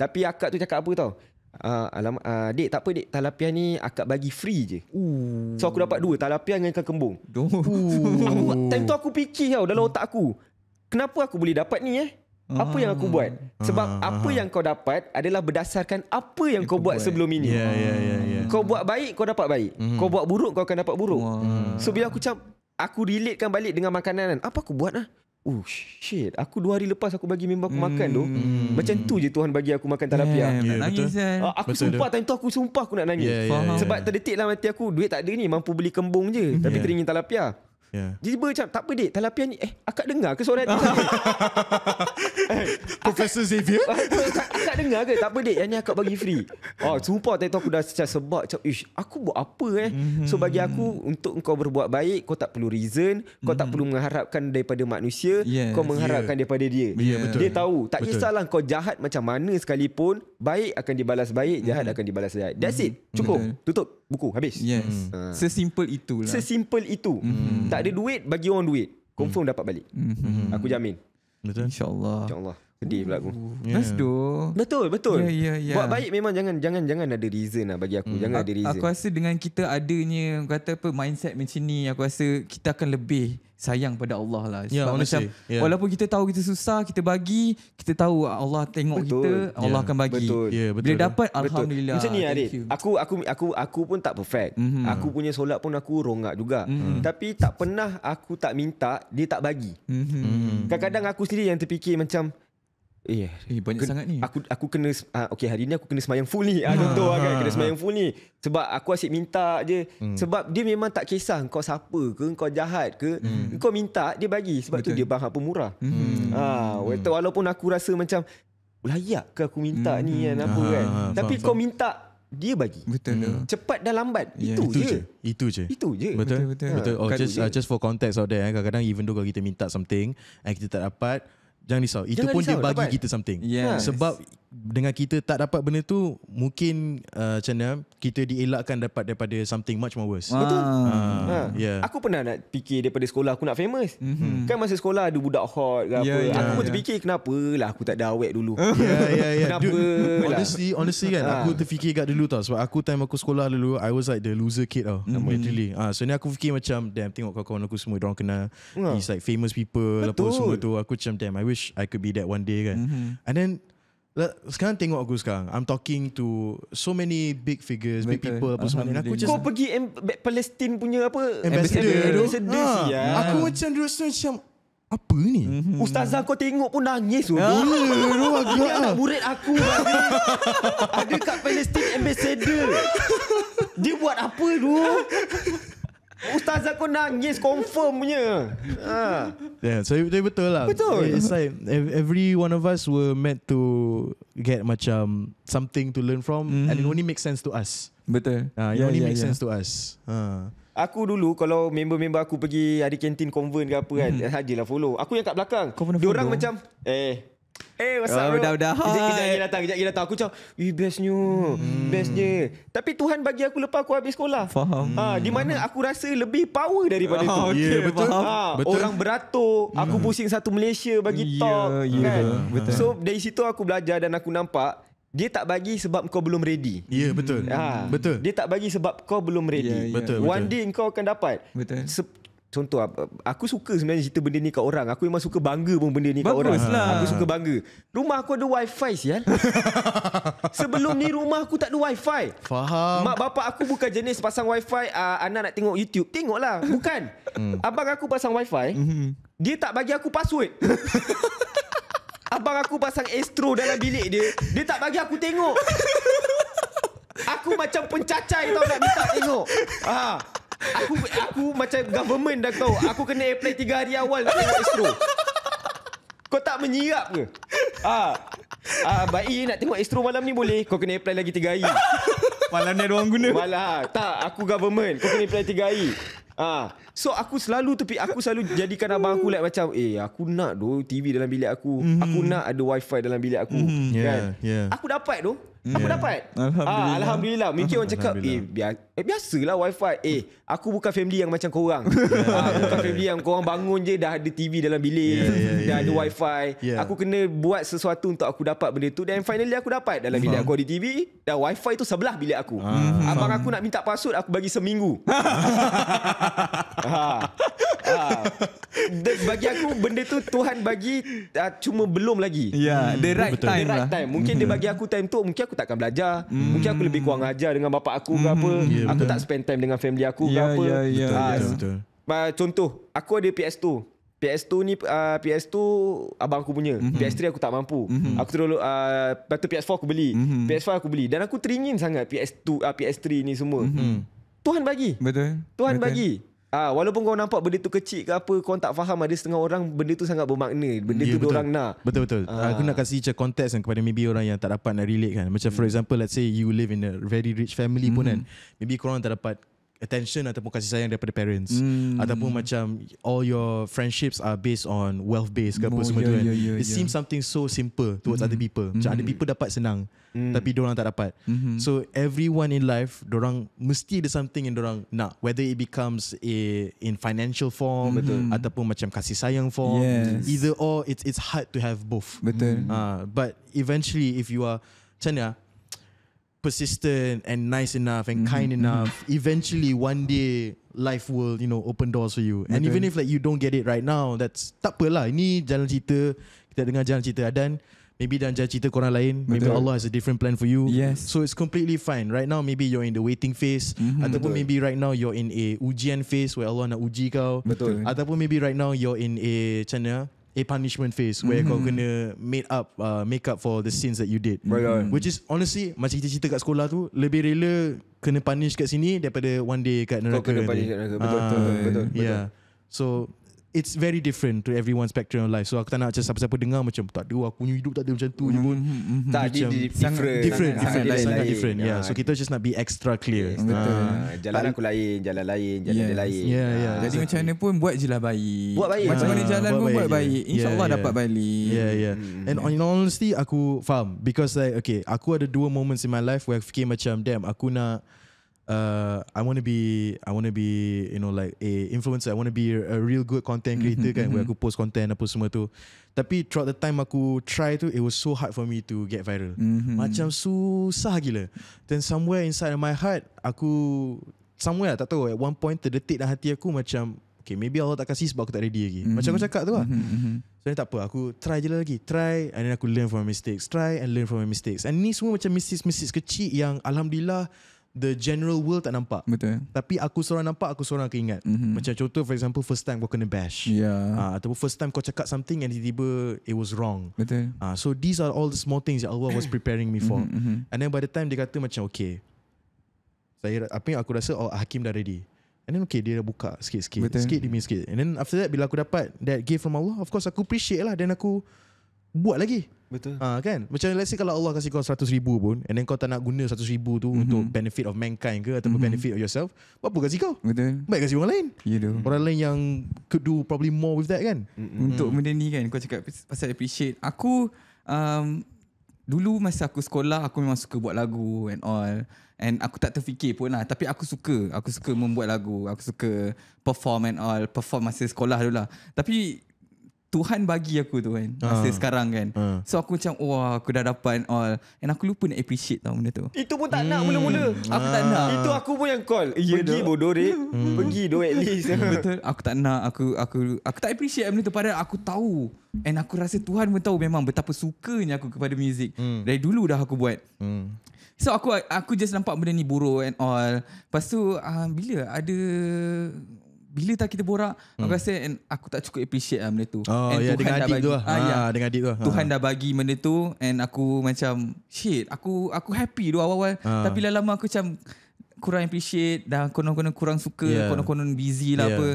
Tapi akak tu cakap apa tau? Uh, ah, alam, uh, ah, dek tak apa dek talapia ni akak bagi free je. Uh. So aku dapat dua talapia dengan ikan kembung. Uh. aku, <laughs> time tu aku fikir tau dalam otak aku. Kenapa aku boleh dapat ni eh? apa yang aku buat ah. sebab ah. apa yang kau dapat adalah berdasarkan apa yang aku kau buat, buat sebelum ini yeah, yeah, yeah, yeah. kau buat baik kau dapat baik mm. kau buat buruk kau akan dapat buruk wow. so bila aku cakap aku relatekan balik dengan makanan apa aku buat lah Oh shit Aku dua hari lepas Aku bagi member aku mm. makan tu mm. Macam tu je Tuhan bagi aku makan yeah, yeah, ya, Nak yeah, nangis kan Aku betul sumpah dia. tu aku sumpah Aku nak nangis yeah, yeah, ya. Sebab yeah. terdetik lah mati aku Duit tak ada ni Mampu beli kembung je mm. Tapi yeah. teringin tarapia ah. Yeah. Tiba macam tak apa dik Talapia ni Eh akak dengar ke suara hati <laughs> eh, Professor <laughs> akak, Xavier Akak dengar ke Tak apa dik Yang ni akak bagi free Oh sumpah tadi aku dah secara sebab macam, Ish aku buat apa eh So mhm. bagi aku Untuk kau berbuat baik Kau tak perlu reason Kau mm-hmm. tak mhm. perlu mengharapkan Daripada manusia yeah, Kau mengharapkan yeah. daripada dia yeah, betul. Dia tahu Tak betul. kisahlah kau jahat macam mana sekalipun Baik akan dibalas baik Jahat mm-hmm. akan dibalas jahat mhm. That's it Cukup betul. Tutup buku habis. Yes. Hmm. Ha. Sesimpel itulah. Sesimpel itu. Hmm. Tak ada duit bagi orang duit, confirm hmm. dapat balik. Hmm. Aku jamin. Betul. Insya-Allah. Insya-Allah. Sedih pula aku. Nice doh. Betul, betul. Yeah, yeah, yeah. Buat baik memang jangan jangan jangan ada reason lah bagi aku. Mm. Jangan A- ada reason. Aku rasa dengan kita adanya kata apa mindset macam ni aku rasa kita akan lebih sayang pada Allah lah. Sebab yeah, macam yeah. walaupun kita tahu kita susah, kita bagi, kita tahu Allah tengok betul. kita, Allah yeah. akan bagi. Betul. Yeah, betul Bila dah. dapat alhamdulillah. Betul. Macam ni Arif. Aku aku aku aku pun tak perfect. Mm-hmm. Aku punya solat pun aku rongak juga. Mm-hmm. Tapi tak pernah aku tak minta, dia tak bagi. Mm-hmm. Mm-hmm. aku sendiri yang terfikir macam Iya, eh, eh, banyak Ken, sangat ni. Aku aku kena uh, okay hari ni aku kena semayang full ah, ah, lah, ni. Kan? Ha, contoh ha, kan kena semayang ha. full ni. Sebab aku asyik minta je. Hmm. Sebab dia memang tak kisah kau siapa ke, kau jahat ke. Hmm. Kau minta dia bagi. Sebab Betul. tu dia bang pemurah. murah. Hmm. Ha, walaupun aku rasa macam layak ke aku minta hmm. ni kan apa ha, kan. Ha, Tapi faham, kau faham. minta dia bagi. Betul. Hmm. Cepat dan lambat. Yeah, itu, itu je. je. Itu je. Itu je. Betul. Betul. betul. betul. Oh, just, uh, just for context out there. Eh, kadang-kadang even though kita minta something and eh, kita tak dapat, Jangan risau. Itu Jangan pun risau, dia bagi dapat. kita something. Yes. Sebab dengan kita tak dapat benda tu, mungkin uh, macam mana, kita dielakkan dapat daripada something much more worse. Wow. Betul. Uh, ha. yeah. Aku pernah nak fikir daripada sekolah aku nak famous. Mm-hmm. Kan masa sekolah ada budak hot ke yeah, apa. Yeah, aku yeah. pun ya. terfikir kenapa lah aku tak ada awet dulu. Yeah, <laughs> yeah, yeah. Ya. Kenapa? Dude, lah? honestly, honestly kan, ha. aku terfikir kat dulu tau. Sebab aku time aku sekolah dulu, I was like the loser kid tau. Mm-hmm. Literally. Ha, so ni aku fikir macam, damn tengok kawan-kawan aku semua, diorang kena, yeah. he's like famous people, Betul. apa semua tu. Aku macam, damn I wish wish I could be that one day kan. Mm-hmm. And then sekarang tengok aku sekarang I'm talking to So many big figures Betul. Big people apa semua ni Aku macam Kau pergi em- Palestine punya apa Ambassador, Ambassador. Ambassador. Ha. Ha. Aku ah. macam Dia rasa macam Apa ni mm-hmm. Ustazah kau tengok pun nangis ah. Dia oh. ha. ya, anak murid aku Ada kat Palestine Ambassador Dia buat apa tu Ustaz aku nangis confirm punya. Ha. Yeah, so betul, betul lah. Betul. It's like every one of us were meant to get macam something to learn from mm. and it mm-hmm. only makes sense to us. Betul. Uh, it yeah, only yeah, makes yeah. sense to us. Uh. Aku dulu kalau member-member aku pergi ada kantin convent ke apa kan, mm. Eh, sajalah follow. Aku yang kat belakang. Dia orang macam eh Eh, hey, what's up oh, bro? Dah, dah, hai. Kejap, kejap, kejap datang, kejap, kejap datang. Aku macam, eh, bestnya. Hmm. Bestnya. Tapi Tuhan bagi aku lepas aku habis sekolah. Faham. Ha, di mana aku rasa lebih power daripada oh, ah, tu. Okay, yeah, betul. Ha, betul. Orang beratur. Aku hmm. pusing satu Malaysia bagi yeah, talk. Yeah, kan? Betul. So, dari situ aku belajar dan aku nampak, dia tak bagi sebab kau belum ready. Ya, yeah, betul. Ha, betul. Dia tak bagi sebab kau belum ready. Yeah, yeah. Betul, One day kau akan dapat. Betul contoh aku suka sebenarnya cerita benda ni kat orang aku memang suka bangga pun benda ni kat Bagus orang lah. aku suka bangga rumah aku ada wifi sial <laughs> sebelum ni rumah aku tak ada wifi faham mak bapak aku bukan jenis pasang wifi uh, anak nak tengok youtube tengoklah bukan hmm. abang aku pasang wifi mhm. dia tak bagi aku password <laughs> abang aku pasang astro dalam bilik dia dia tak bagi aku tengok <laughs> aku macam pencacai tau nak minta tengok ha aku aku macam government dah tahu. Aku kena apply tiga hari awal nak tengok astro. Kau tak menyiap ke? Ah. Ah, bayi nak tengok astro malam ni boleh. Kau kena apply lagi tiga hari. Malam ni ada orang guna. Malah. Tak, aku government. Kau kena apply tiga hari. Ah. So aku selalu tepi aku selalu jadikan abang aku like macam eh aku nak doh TV dalam bilik aku. Mm-hmm. Aku nak ada wifi dalam bilik aku. Mm-hmm. Kan? Yeah, yeah. Aku dapat doh. Aku yeah. dapat. Alhamdulillah. Ah, Alhamdulillah. Mungkin orang cakap eh, biar, eh biasalah wifi. Eh aku bukan family yang macam korang. <laughs> Yeah. Ah, aku bukan family yang korang bangun je dah ada TV dalam bilik. Yeah, yeah, yeah, dah yeah, ada yeah. wifi. Yeah. Aku kena buat sesuatu untuk aku dapat benda tu. Dan finally aku dapat dalam bilik aku ada TV dan wifi tu sebelah bilik aku. Ah, Abang faham. aku nak minta password aku bagi seminggu. <laughs> ha. ha. Bagi aku benda tu Tuhan bagi uh, cuma belum lagi. Ya, yeah, hmm. the right time. The right lah. time. Mungkin dia hmm. bagi aku time tu mungkin aku takkan belajar. hmm Mungkin aku lebih kurang ajar dengan bapak aku mm-hmm. ke apa. Hmm. Yeah, aku betul. tak spend time dengan family aku yeah, ke ya, apa. Ya, yeah, ya, yeah, ha. yeah, betul. Uh, contoh, aku ada PS2. PS2 ni uh, PS2 abang aku punya. Mm-hmm. PS3 aku tak mampu. Mm-hmm. Aku terus a uh, PS4 aku beli. Mm-hmm. PS5 aku beli dan aku teringin sangat PS2 uh, PS3 ni semua. Mm-hmm. Tuhan bagi. Betul. Tuhan Betul. bagi. Ah, walaupun kau nampak benda tu kecil ke apa, kau tak faham ada setengah orang benda tu sangat bermakna. Benda yeah, tu betul. orang nak. Betul betul. Ah. Aku nak kasi macam konteks kan kepada maybe orang yang tak dapat nak relate kan. Macam hmm. for example let's say you live in a very rich family hmm. pun kan. Maybe kau orang tak dapat attention ataupun kasih sayang daripada parents mm. ataupun macam all your friendships are based on wealth based ke apa oh, semua yeah, tu kan yeah, yeah, it yeah. seems something so simple towards mm. other hmm. people macam mm. other people dapat senang mm. tapi orang tak dapat mm-hmm. so everyone in life orang mesti ada something yang orang nak whether it becomes a, in financial form mm-hmm. ataupun macam kasih sayang form yes. either or it's it's hard to have both betul mm. uh, but eventually if you are macam ni persistent and nice enough and mm-hmm. kind mm-hmm. enough, mm-hmm. eventually one day life will you know open doors for you. Okay. And even if like you don't get it right now, that's tak apa lah. Ini jalan cerita kita dengar jalan cerita Adan. Maybe dalam jalan cerita korang lain, Betul. maybe Allah has a different plan for you. Yes. So it's completely fine. Right now, maybe you're in the waiting phase. Mm-hmm. Ataupun Betul. maybe right now, you're in a ujian phase where Allah nak uji kau. Betul. Ataupun maybe right now, you're in a, macam a punishment phase where mm-hmm. kau mhm. kena made up uh, make up for the sins that you did right mm-hmm. which is honestly macam kita cerita kat sekolah tu lebih rela kena punish kat sini daripada one day kat neraka kau kena punish kat neraka betul, uh, ah, betul betul betul, betul. Yeah. so it's very different to everyone's spectrum of life. So aku tak nak macam siapa-siapa dengar macam tak ada aku punya hidup tak ada macam tu mm-hmm. je pun. Mm-hmm. mm-hmm, mm-hmm. Tak macam different different sangat, different. Sangat different. Yeah. So ah. kita just nak be extra clear. Yes, betul. Ah. Ah, jalan aku lain, jalan lain, jalan yes. dia lain. Yeah, yeah. Uh, Jadi exactly. macam mana pun buat je lah baik. Buat baik. Macam mana jalan buat pun buat baik. baik. Yeah. InsyaAllah yeah, dapat balik. Yeah, yeah. Hmm. And on in honesty aku faham because like okay, aku ada dua moments in my life where aku fikir macam damn aku nak uh, I want to be I want to be you know like a influencer I want to be a real good content creator mm-hmm, kan where mm-hmm. aku post content apa semua tu tapi throughout the time aku try tu it was so hard for me to get viral mm-hmm. macam susah gila then somewhere inside my heart aku somewhere tak tahu at one point terdetik dalam hati aku macam okay maybe Allah tak kasih sebab aku tak ready lagi macam aku cakap tu lah So tak apa Aku try je lah lagi Try And then aku learn from my mistakes Try and learn from my mistakes And ni semua macam mistakes-mistakes kecil Yang Alhamdulillah the general world tak nampak. Betul. Tapi aku seorang nampak, aku seorang akan ingat. Mm-hmm. Macam contoh for example first time kau kena bash. Yeah. Ya. Uh, ataupun first time kau cakap something and tiba-tiba it was wrong. Betul. Uh, so these are all the small things that Allah was <coughs> preparing me for. Mm-hmm. And then by the time dia kata macam okay. Saya apa yang aku rasa oh hakim dah ready. And then okay dia dah buka sikit-sikit. Betul. Sikit demi sikit. And then after that bila aku dapat that gift from Allah, of course aku appreciate lah. Then aku buat lagi. Betul. Ha, kan? Macam let's say kalau Allah kasih kau seratus ribu pun and then kau tak nak guna seratus ribu tu mm-hmm. untuk benefit of mankind ke ataupun mm-hmm. benefit of yourself, apa kasih kau? Betul. Baik kasih orang lain. You ya, do. Orang lain yang could do probably more with that kan? Mm-hmm. Untuk benda ni kan, kau cakap pasal appreciate. Aku, um, dulu masa aku sekolah, aku memang suka buat lagu and all. And aku tak terfikir pun lah. Tapi aku suka. Aku suka membuat lagu. Aku suka perform and all. Perform masa sekolah dulu lah. Tapi Tuhan bagi aku tu kan ah. masa uh. sekarang kan. Uh. So aku macam wah aku dah dapat all and aku lupa nak appreciate tau benda tu. Itu pun tak hmm. nak mula-mula. Hmm. Aku tak ah. nak. Itu aku pun yang call. Yeah, Pergi bodoh dia. Hmm. Pergi do at least. <laughs> Betul. Aku tak nak. Aku aku aku tak appreciate benda tu padahal aku tahu and aku rasa Tuhan pun tahu memang betapa sukanya aku kepada music. Hmm. Dari dulu dah aku buat. Hmm. So aku aku just nampak benda ni buruk and all. Lepas tu uh, bila ada bila tak kita borak hmm. aku rasa and aku tak cukup appreciate lah benda tu oh, and yeah, dengan dah bagi tu lah. ah, yeah. Ya. dengan adik tu lah. Tuhan ah. dah bagi benda tu and aku macam shit aku aku happy tu awal-awal ah. tapi lama-lama aku macam kurang appreciate dan konon-konon kurang suka yeah. konon-konon busy lah yeah. apa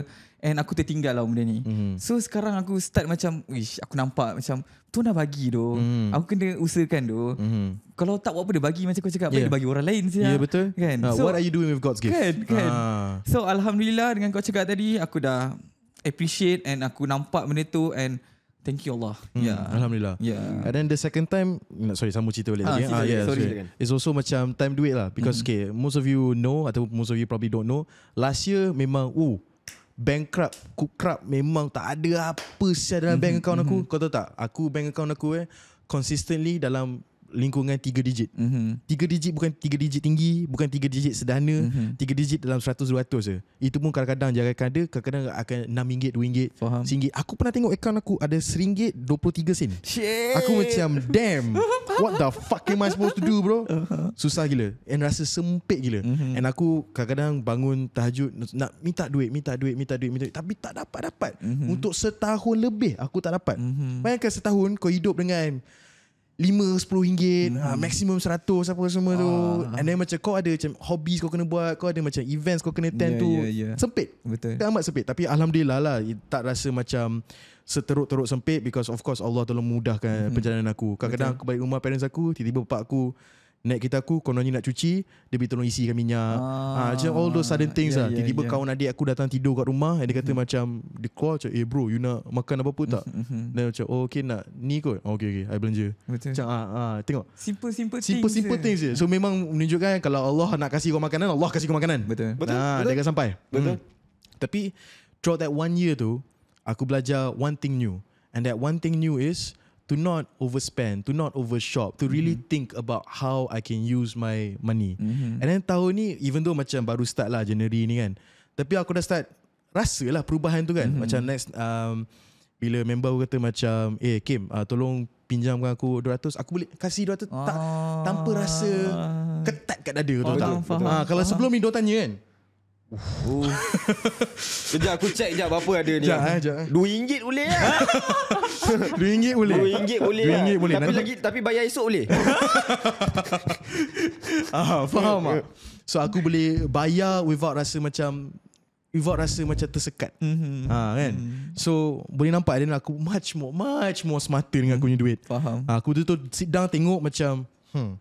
And aku tertinggal lah benda ni. Mm. So sekarang aku start macam, wish aku nampak macam, tu nak bagi tu. Mm. Aku kena usahakan tu. Mm. Kalau tak buat apa dia bagi macam kau cakap, yeah. dia bagi orang lain saja. Ya yeah, betul. Kan? Uh, so, what are you doing with God's gift? Kan, kan. Uh. So Alhamdulillah dengan kau cakap tadi, aku dah appreciate and aku nampak benda tu and Thank you Allah. Hmm, yeah. Alhamdulillah. Yeah. And then the second time, sorry, sama cerita balik. Ah, lagi. Cita, ah yeah, sorry. sorry. It's also macam time duit lah. Because mm. okay, most of you know, atau most of you probably don't know, last year memang, ooh, bankrupt Bankrupt memang tak ada apa sial dalam mm-hmm. bank mhm, account aku mhm. Kau tahu tak Aku bank account aku eh Consistently dalam lingkungan tiga digit. Mm-hmm. 3 digit bukan tiga digit tinggi, bukan tiga digit sederhana, mm-hmm. 3 digit dalam seratus 100 200 je. Itu pun kadang-kadang jangan kada, kadang-kadang akan RM6, RM2, RM1. Aku pernah tengok akaun aku ada rm tiga sen. Aku macam damn. <laughs> What the fuck am I supposed to do bro? Uh-huh. Susah gila. And rasa sempit gila. Mm-hmm. And aku kadang-kadang bangun tahajud nak minta duit, minta duit, minta duit, minta duit tapi tak dapat dapat. Mm-hmm. Untuk setahun lebih aku tak dapat. Mm-hmm. Bayangkan setahun kau hidup dengan lima, sepuluh ringgit hmm. Ah, maksimum seratus Apa semua ah. tu And then macam kau ada macam Hobbies kau kena buat Kau ada macam events kau kena attend yeah, tu yeah, yeah. Sempit Betul Amat sempit Tapi Alhamdulillah lah Tak rasa macam Seteruk-teruk sempit Because of course Allah tolong mudahkan mm-hmm. Perjalanan aku Kadang-kadang aku balik rumah Parents aku Tiba-tiba bapak aku Nek kita aku Kononnya nak cuci Dia pergi tolong isikan minyak ah, ha, Macam all those sudden things yeah, lah ya, Tiba-tiba yeah, yeah. kawan adik aku Datang tidur kat rumah Dia kata mm macam Dia keluar macam Eh bro you nak makan apa-apa tak mm-hmm. Dan mm-hmm. macam Oh okay nak Ni kot oh, Okay okay I belanja Betul. Macam ah, ah, tengok Simple-simple things Simple-simple things je So memang menunjukkan Kalau Allah nak kasih kau makanan Allah kasih kau makanan Betul, Betul. Ah, ha, Betul. Dia akan sampai Betul. Hmm. Betul Tapi Throughout that one year tu Aku belajar one thing new And that one thing new is to not overspend, to not overshop, to really mm-hmm. think about how I can use my money. Mm-hmm. And then tahun ni, even though macam baru start lah January ni kan, tapi aku dah start rasa lah perubahan tu kan. Mm-hmm. Macam next, um, bila member aku kata macam, eh Kim, uh, tolong pinjamkan aku 200, aku boleh kasih 200 oh. tak, tanpa rasa ah. ketat kat dada. Oh, tu, tak, Ha, kalau sebelum ni, dia tanya kan, Uhuh. Sekejap aku check sekejap berapa ada ni. Sekejap, eh, sekejap. Eh. Dua ringgit boleh lah. <laughs> Dua ringgit boleh. Dua ringgit boleh. Dua ringgit boleh. Tapi, lagi, tapi bayar esok boleh. <laughs> ah, faham tak? So aku boleh bayar without rasa macam without rasa macam tersekat. Mm-hmm. Ha kan. Mm-hmm. So boleh nampak dan aku much more much more smarter dengan aku punya duit. Faham. Ha, aku tu tu sit down tengok macam hmm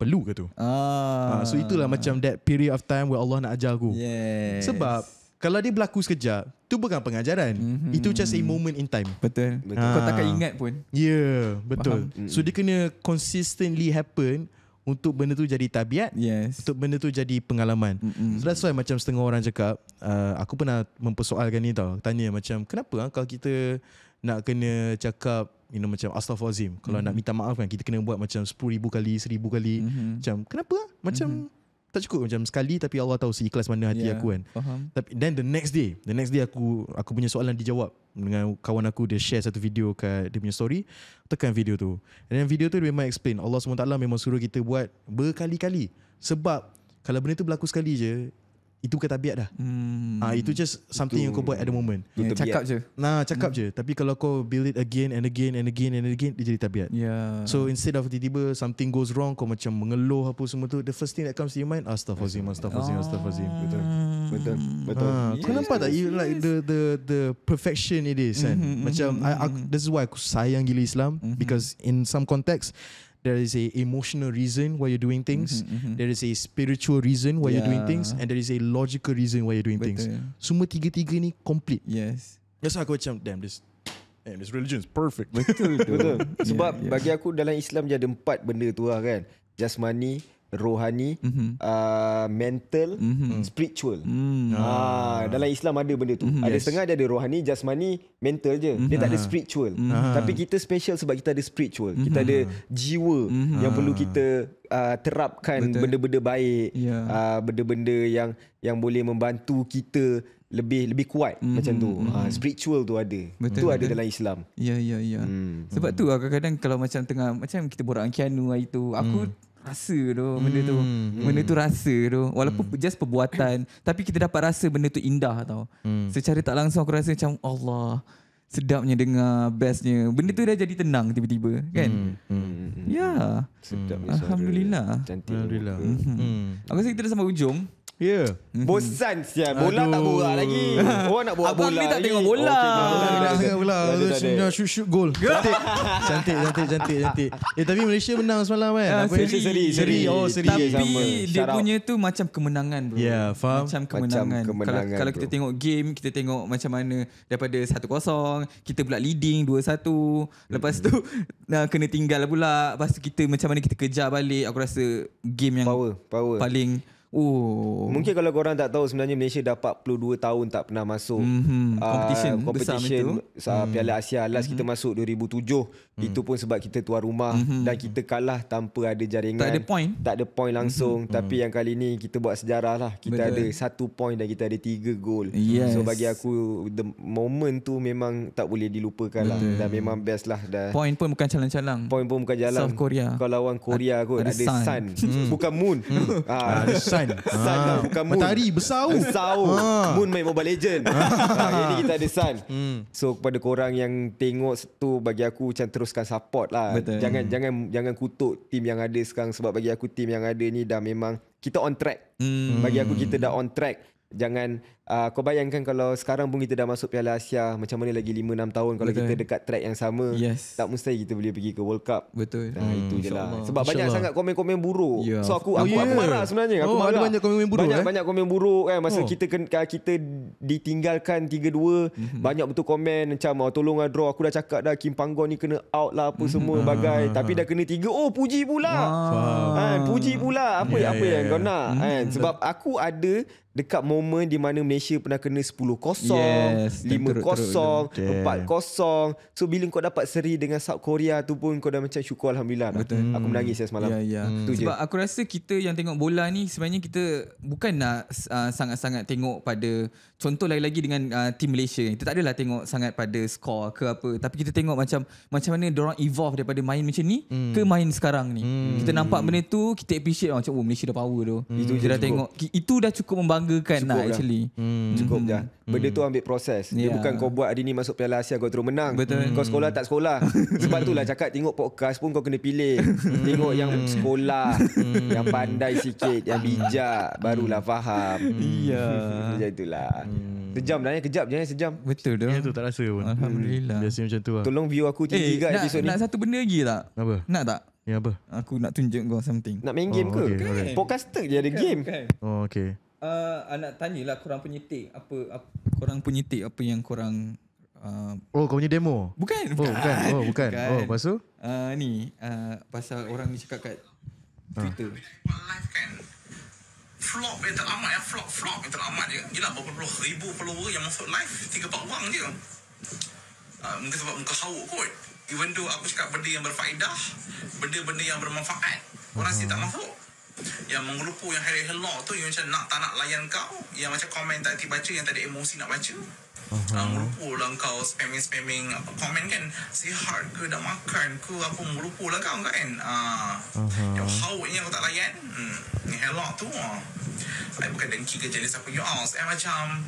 perlu ke tu? Ah. Uh, so itulah macam that period of time where Allah nak ajar aku. Yes. Sebab kalau dia berlaku sekejap, tu bukan pengajaran. Mm-hmm. Itu just a moment in time. Betul. betul. Ha. Kau takkan ah. ingat pun. Ya, yeah, betul. Faham? Mm. So dia kena consistently happen untuk benda tu jadi tabiat, yes. untuk benda tu jadi pengalaman. Mm-hmm. So that's why macam setengah orang cakap, uh, aku pernah mempersoalkan ni tau. Tanya macam, kenapa kalau kita nak kena cakap you know macam astaghfirullahalazim mm-hmm. kalau mhm. nak minta maaf kan kita kena buat macam 10000 kali 1000 kali mm-hmm. macam kenapa lah? macam mm-hmm. tak cukup macam sekali tapi Allah tahu seikhlas mana hati yeah. aku kan Faham. tapi then the next day the next day aku aku punya soalan dijawab dengan kawan aku dia share satu video ke dia punya story tekan video tu Dan then video tu dia memang explain Allah SWT memang suruh kita buat berkali-kali sebab kalau benda tu berlaku sekali je itu bukan tabiat dah. Hmm. Ah, itu just something itu yang kau buat at the moment. Yeah, cakap je. Nah, hmm. cakap hmm. je. Tapi kalau kau build it again and again and again and again, dia jadi tabiat. Yeah. So instead of tiba-tiba something goes wrong, kau macam mengeluh apa semua tu, the first thing that comes to your mind, astaghfirullahaladzim, astaghfirullahaladzim, oh. astaghfirullahaladzim. Betul. Betul. Betul. Ah, yes, kau nampak tak? You like the the the perfection it is. Kan? Mm-hmm, kan? macam, mm-hmm. I, I, this is why aku sayang gila Islam. Mm-hmm. Because in some context, there is a emotional reason why you're doing things mm-hmm, mm-hmm. there is a spiritual reason why yeah. you're doing things and there is a logical reason why you're doing Betul. things semua tiga-tiga ni complete yes that's why aku macam damn this damn this religion is perfect. Betul, betul. <laughs> Sebab yeah, yeah. bagi aku dalam Islam je ada empat benda tu lah kan. Just money, rohani, mm-hmm. uh, mental, mm-hmm. spiritual. Mm-hmm. Ha, dalam Islam ada benda tu. Mm-hmm. Ada yes. setengah dia ada rohani, jasmani, mental je. Mm-hmm. Dia tak ada mm-hmm. spiritual. Mm-hmm. Ah. Tapi kita special sebab kita ada spiritual. Mm-hmm. Kita ada jiwa mm-hmm. yang perlu ah. kita uh, terapkan Betul. benda-benda baik, yeah. uh, benda-benda yang yang boleh membantu kita lebih lebih kuat mm-hmm. macam tu. Mm-hmm. Uh, spiritual tu ada. Betul. Tu ada dalam Islam. Ya yeah, ya yeah, ya. Yeah. Mm-hmm. Sebab hmm. tu kadang-kadang kalau macam tengah macam kita borak Keanu hari tu, aku mm rasa tu benda tu hmm. benda tu hmm. rasa tu walaupun hmm. just perbuatan tapi kita dapat rasa benda tu indah tau hmm. secara tak langsung aku rasa macam Allah sedapnya dengar bestnya benda tu dah jadi tenang tiba-tiba kan hmm. hmm, hmm ya yeah. hmm. alhamdulillah cantik alhamdulillah hmm. aku rasa kita dah sampai ujung Ya. Yeah. Mm-hmm. Bosan sia. Bola Aduh. tak borak lagi. <laughs> Orang nak bola. Abang ni tak tengok bola. Oh, tak tengok bola. Tak shoot shoot gol, <laughs> Cantik. cantik cantik cantik cantik. Eh tapi Malaysia menang semalam kan. Eh. seri. seri. Seri. Oh seri. Tapi dia punya tu macam kemenangan bro. Ya, yeah, faham. Macam kemenangan. Macam kemenangan kalau kalau kita tengok game, kita tengok macam mana daripada 1-0, kita pula leading 2-1. Lepas tu hmm. nak kena tinggal pula. Lepas tu kita macam mana kita kejar balik. Aku rasa game yang power. power. Paling Oh. Mungkin kalau korang tak tahu sebenarnya Malaysia dah 42 tahun tak pernah masuk mm-hmm. competition, uh, ah, competition besar uh, Piala hmm. Asia last mm-hmm. kita masuk 2007 mm-hmm. itu pun sebab kita tuan rumah mm-hmm. dan kita kalah tanpa ada jaringan tak ada point tak ada point langsung mm-hmm. tapi hmm. yang kali ni kita buat sejarah lah kita Betul. ada satu point dan kita ada tiga gol yes. so bagi aku the moment tu memang tak boleh dilupakan lah. Betul. lah dan memang best lah dah. point pun bukan calang-calang point pun bukan jalan South Korea kalau lawan Korea A- kot ada, hmm. ah. ada sun, sun. bukan moon mm. ada sun Sun ah. Bukan moon Matahari besar tu Besar tu ah. Moon main Mobile Legend ah. ah. Jadi kita ada Sun hmm. So kepada korang yang tengok tu Bagi aku macam teruskan support lah Betul. Jangan hmm. jangan jangan kutuk tim yang ada sekarang Sebab bagi aku tim yang ada ni dah memang Kita on track hmm. Bagi aku kita dah on track Jangan Uh, kau bayangkan kalau sekarang pun kita dah masuk Piala Asia macam mana lagi 5 6 tahun kalau Betul. kita dekat track yang sama yes. tak mustahil kita boleh pergi ke World Cup. Betul. Nah hmm, itu jelah. Sebab banyak sangat komen-komen buruk. Yeah. So aku aku, yeah. aku marah sebenarnya. Aku oh, marah. Ada banyak komen buruk. Banyak eh? banyak komen buruk kan masa oh. kita ah, kita ditinggalkan 3 2 mhm. banyak betul komen macam oh, tolong lah, draw aku dah cakap dah Kim Panggon ni kena out lah apa mhm. semua ah. bagai tapi dah kena 3 oh puji pula. Ha ah. puji pula apa yeah, apa yeah, yang yeah. kau nak kan mhm. sebab aku ada dekat momen di mana Malaysia Malaysia pernah kena 10-0, yes, 5-0, teruk, teruk, teruk. 4-0. So bila kau dapat seri dengan South Korea tu pun kau dah macam syukur alhamdulillah. Betul. Lah. Hmm. Aku menangis ya semalam. Yeah, yeah. Hmm. Sebab je. aku rasa kita yang tengok bola ni sebenarnya kita bukan nak uh, sangat-sangat tengok pada contoh lagi-lagi dengan uh, team Malaysia kita tak adalah tengok sangat pada skor ke apa tapi kita tengok macam macam mana diorang evolve daripada main macam ni hmm. ke main sekarang ni hmm. kita nampak benda tu kita appreciate macam oh Malaysia dah power tu hmm. itu je dah tengok itu dah cukup membanggakan lah, cukup lah dah. actually hmm. cukup lah. hmm. dah benda tu ambil proses dia yeah. bukan kau buat hari ni masuk Piala Asia kau terus menang Betul. Hmm. kau sekolah tak sekolah hmm. sebab tu lah cakap tengok podcast pun kau kena pilih hmm. tengok yang sekolah hmm. yang pandai sikit yang bijak barulah faham iya yeah. macam itulah Hmm. Sejam lah ya, kejap je eh. sejam. Betul dah. Ya tu tak rasa pun. Alhamdulillah. Hmm. Biasa macam tu lah. Tolong view aku tinggi eh, hey, nak, episod ni. Nak satu benda lagi tak? Apa? Nak tak? Ya apa? Aku nak tunjuk kau something. Nak main game oh, ke? Okay, okay. Podcaster je ada game. Okay. Oh okay. Uh, nak tanyalah korang punya take apa, apa korang punya take apa yang korang uh, oh kau punya demo bukan oh bukan, bukan. oh bukan. bukan. oh pasal uh, ni uh, pasal orang ni cakap kat ah. Twitter uh flop yang teramat ya flop flop yang teramat je ya. yelah berapa puluh ribu follower yang masuk live tiga empat orang je uh, mungkin sebab muka sawuk kot even though aku cakap benda yang berfaedah benda-benda yang bermanfaat orang uh-huh. tak hmm. masuk yang mengelupu yang hari law tu yang macam nak tak nak layan kau yang macam komen tak tiba baca yang tak ada emosi nak baca uh-huh. Lupa lah kau spamming-spamming apa, Comment kan Say hard ke Dah makan ke Apa Lupa lah kau kan uh, uh-huh. Yang kau tak layan hmm, Elok tu ah. Saya uh. bukan dengki ke jenis apa you all Saya eh, macam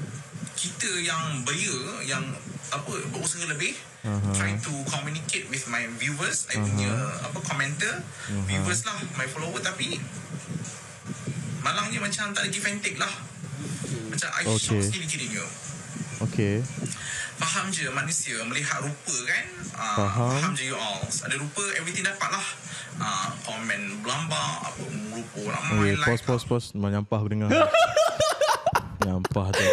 Kita yang Baya Yang apa Berusaha lebih uh-huh. Try to communicate With my viewers uh-huh. punya Apa Commenter uh-huh. Viewers lah My follower tapi Malangnya macam Tak lagi give lah macam I okay. shock sikit kiri ni Okay. Faham je manusia melihat rupa kan. Uh, faham. faham je you all. Ada rupa everything dapat lah. Uh, komen berlambang, apa rupa orang okay, lain. Pause, lah. pause, pause. Menyampah berdengar. <laughs> Nampak tu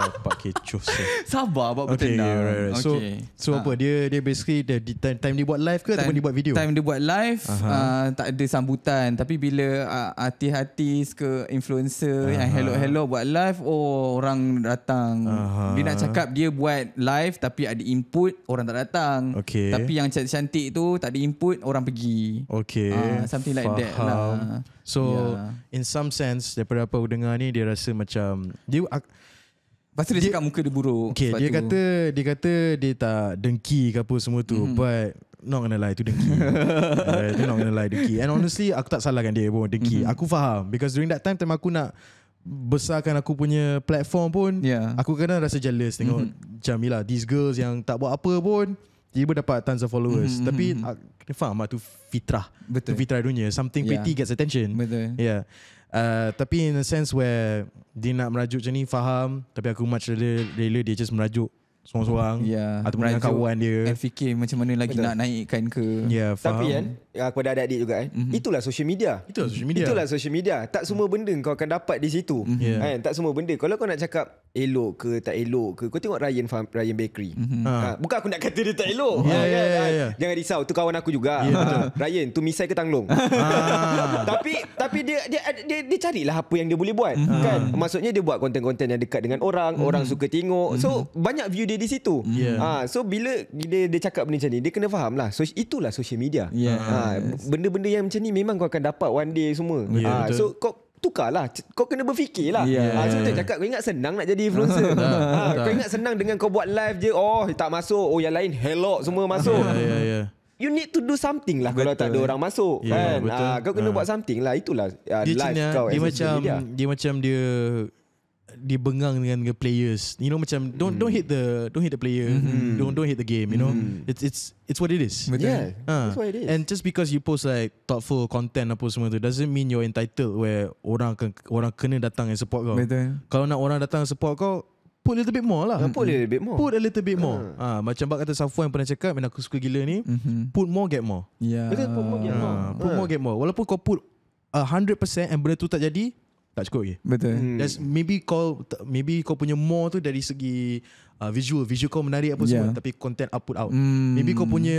Nampak kecoh so. Sabar buat okay, bertendang right, right. So okay. So ha. apa dia Dia basically dia, di, time, time dia buat live ke time, Ataupun dia buat video Time dia buat live uh-huh. uh, Tak ada sambutan Tapi bila uh, Artis-artis ke Influencer uh-huh. Yang hello-hello buat live Oh orang datang uh-huh. Dia nak cakap Dia buat live Tapi ada input Orang tak datang okay. Tapi yang cantik-cantik tu Tak ada input Orang pergi Okay uh, Something like Faham. that lah So yeah. in some sense daripada apa aku dengar ni dia rasa macam dia ak- Pasti dia, dia cakap muka dia buruk. Okay, dia tu. kata dia kata dia tak dengki ke apa semua tu. Mm-hmm. But not gonna lie, tu dengki. Itu <laughs> uh, not gonna lie, dengki. And honestly, aku tak salahkan dia pun dengki. Mm-hmm. Aku faham. Because during that time, time aku nak besarkan aku punya platform pun, yeah. aku kena rasa jealous tengok mm-hmm. Jamila, these girls yang tak buat apa pun, tiba dapat tons of followers mm-hmm. tapi uh, kena faham lah tu fitrah betul tu fitrah dunia something petty yeah. gets attention betul yeah Uh, tapi in a sense where dia nak merajuk macam ni faham tapi aku much rela, rela dia just merajuk seorang-seorang yeah. ataupun dengan kawan dia dan fikir macam mana lagi Betul. nak naikkan ke yeah, faham. tapi kan ya, kepada adik-adik juga kan mm-hmm. itulah social media itulah social media itulah social media tak semua benda kau akan dapat di situ mm-hmm. yeah. Ya. kan tak semua benda kalau kau nak cakap elok ke tak elok ke kau tengok Ryan Farm, Ryan Bakery mm-hmm. ha. Ah, bukan aku nak kata dia tak elok yeah, ha, yeah, yeah, kan? yeah. Ya. jangan risau tu kawan aku juga yeah. Ya, ha. Ryan tu misai ke tanglong ah. <laughs> tapi tapi dia dia dia, dia carilah apa yang dia boleh buat mm-hmm. kan maksudnya dia buat konten-konten yang dekat dengan orang mm-hmm. orang suka tengok so mm-hmm. banyak view dia dia di situ. Mm-hmm. Yeah. Ha, so bila dia dia cakap benda macam ni, dia kena faham lah. So itulah social media. Yeah. Ha, benda-benda yang macam ni memang kau akan dapat one day semua. Yeah, ha, so kau tukarlah kau kena berfikirlah yeah. ha, so tu cakap kau ingat senang nak jadi <laughs> influencer ha, kau ingat senang dengan kau buat live je oh tak masuk oh yang lain hello semua masuk yeah, yeah, yeah. You need to do something lah betul. kalau tak ada orang masuk yeah, kan. Betul. kau kena ha. buat something lah itulah uh, dia live cina, kau. Dia macam media. dia macam dia di bengang dengan the players. You know macam don't mm. don't hit the don't hit the player. Mm-hmm. mm-hmm. Don't don't hit the game, you mm-hmm. know. It's it's it's what it is. Betul. Yeah. Uh. That's what it is. And just because you post like thoughtful content apa semua tu doesn't mean you're entitled where orang ke, orang kena datang and support kau. Betul. Kalau nak orang datang support kau Put a little bit more lah. Yeah, put a little bit more. Put a little bit more. Ah, uh. ha, macam bak kata yang pernah cakap, "Bila aku suka gila ni, mm-hmm. put more get more." Yeah. Betul, put more get ah, more. Uh. Put more get more. Walaupun kau put 100% and benda tu tak jadi, tak cukup lagi. Betul. Hmm. maybe kau maybe kau punya more tu dari segi uh, visual, visual kau menarik apa yeah. semua tapi content output out. Mm. Maybe kau punya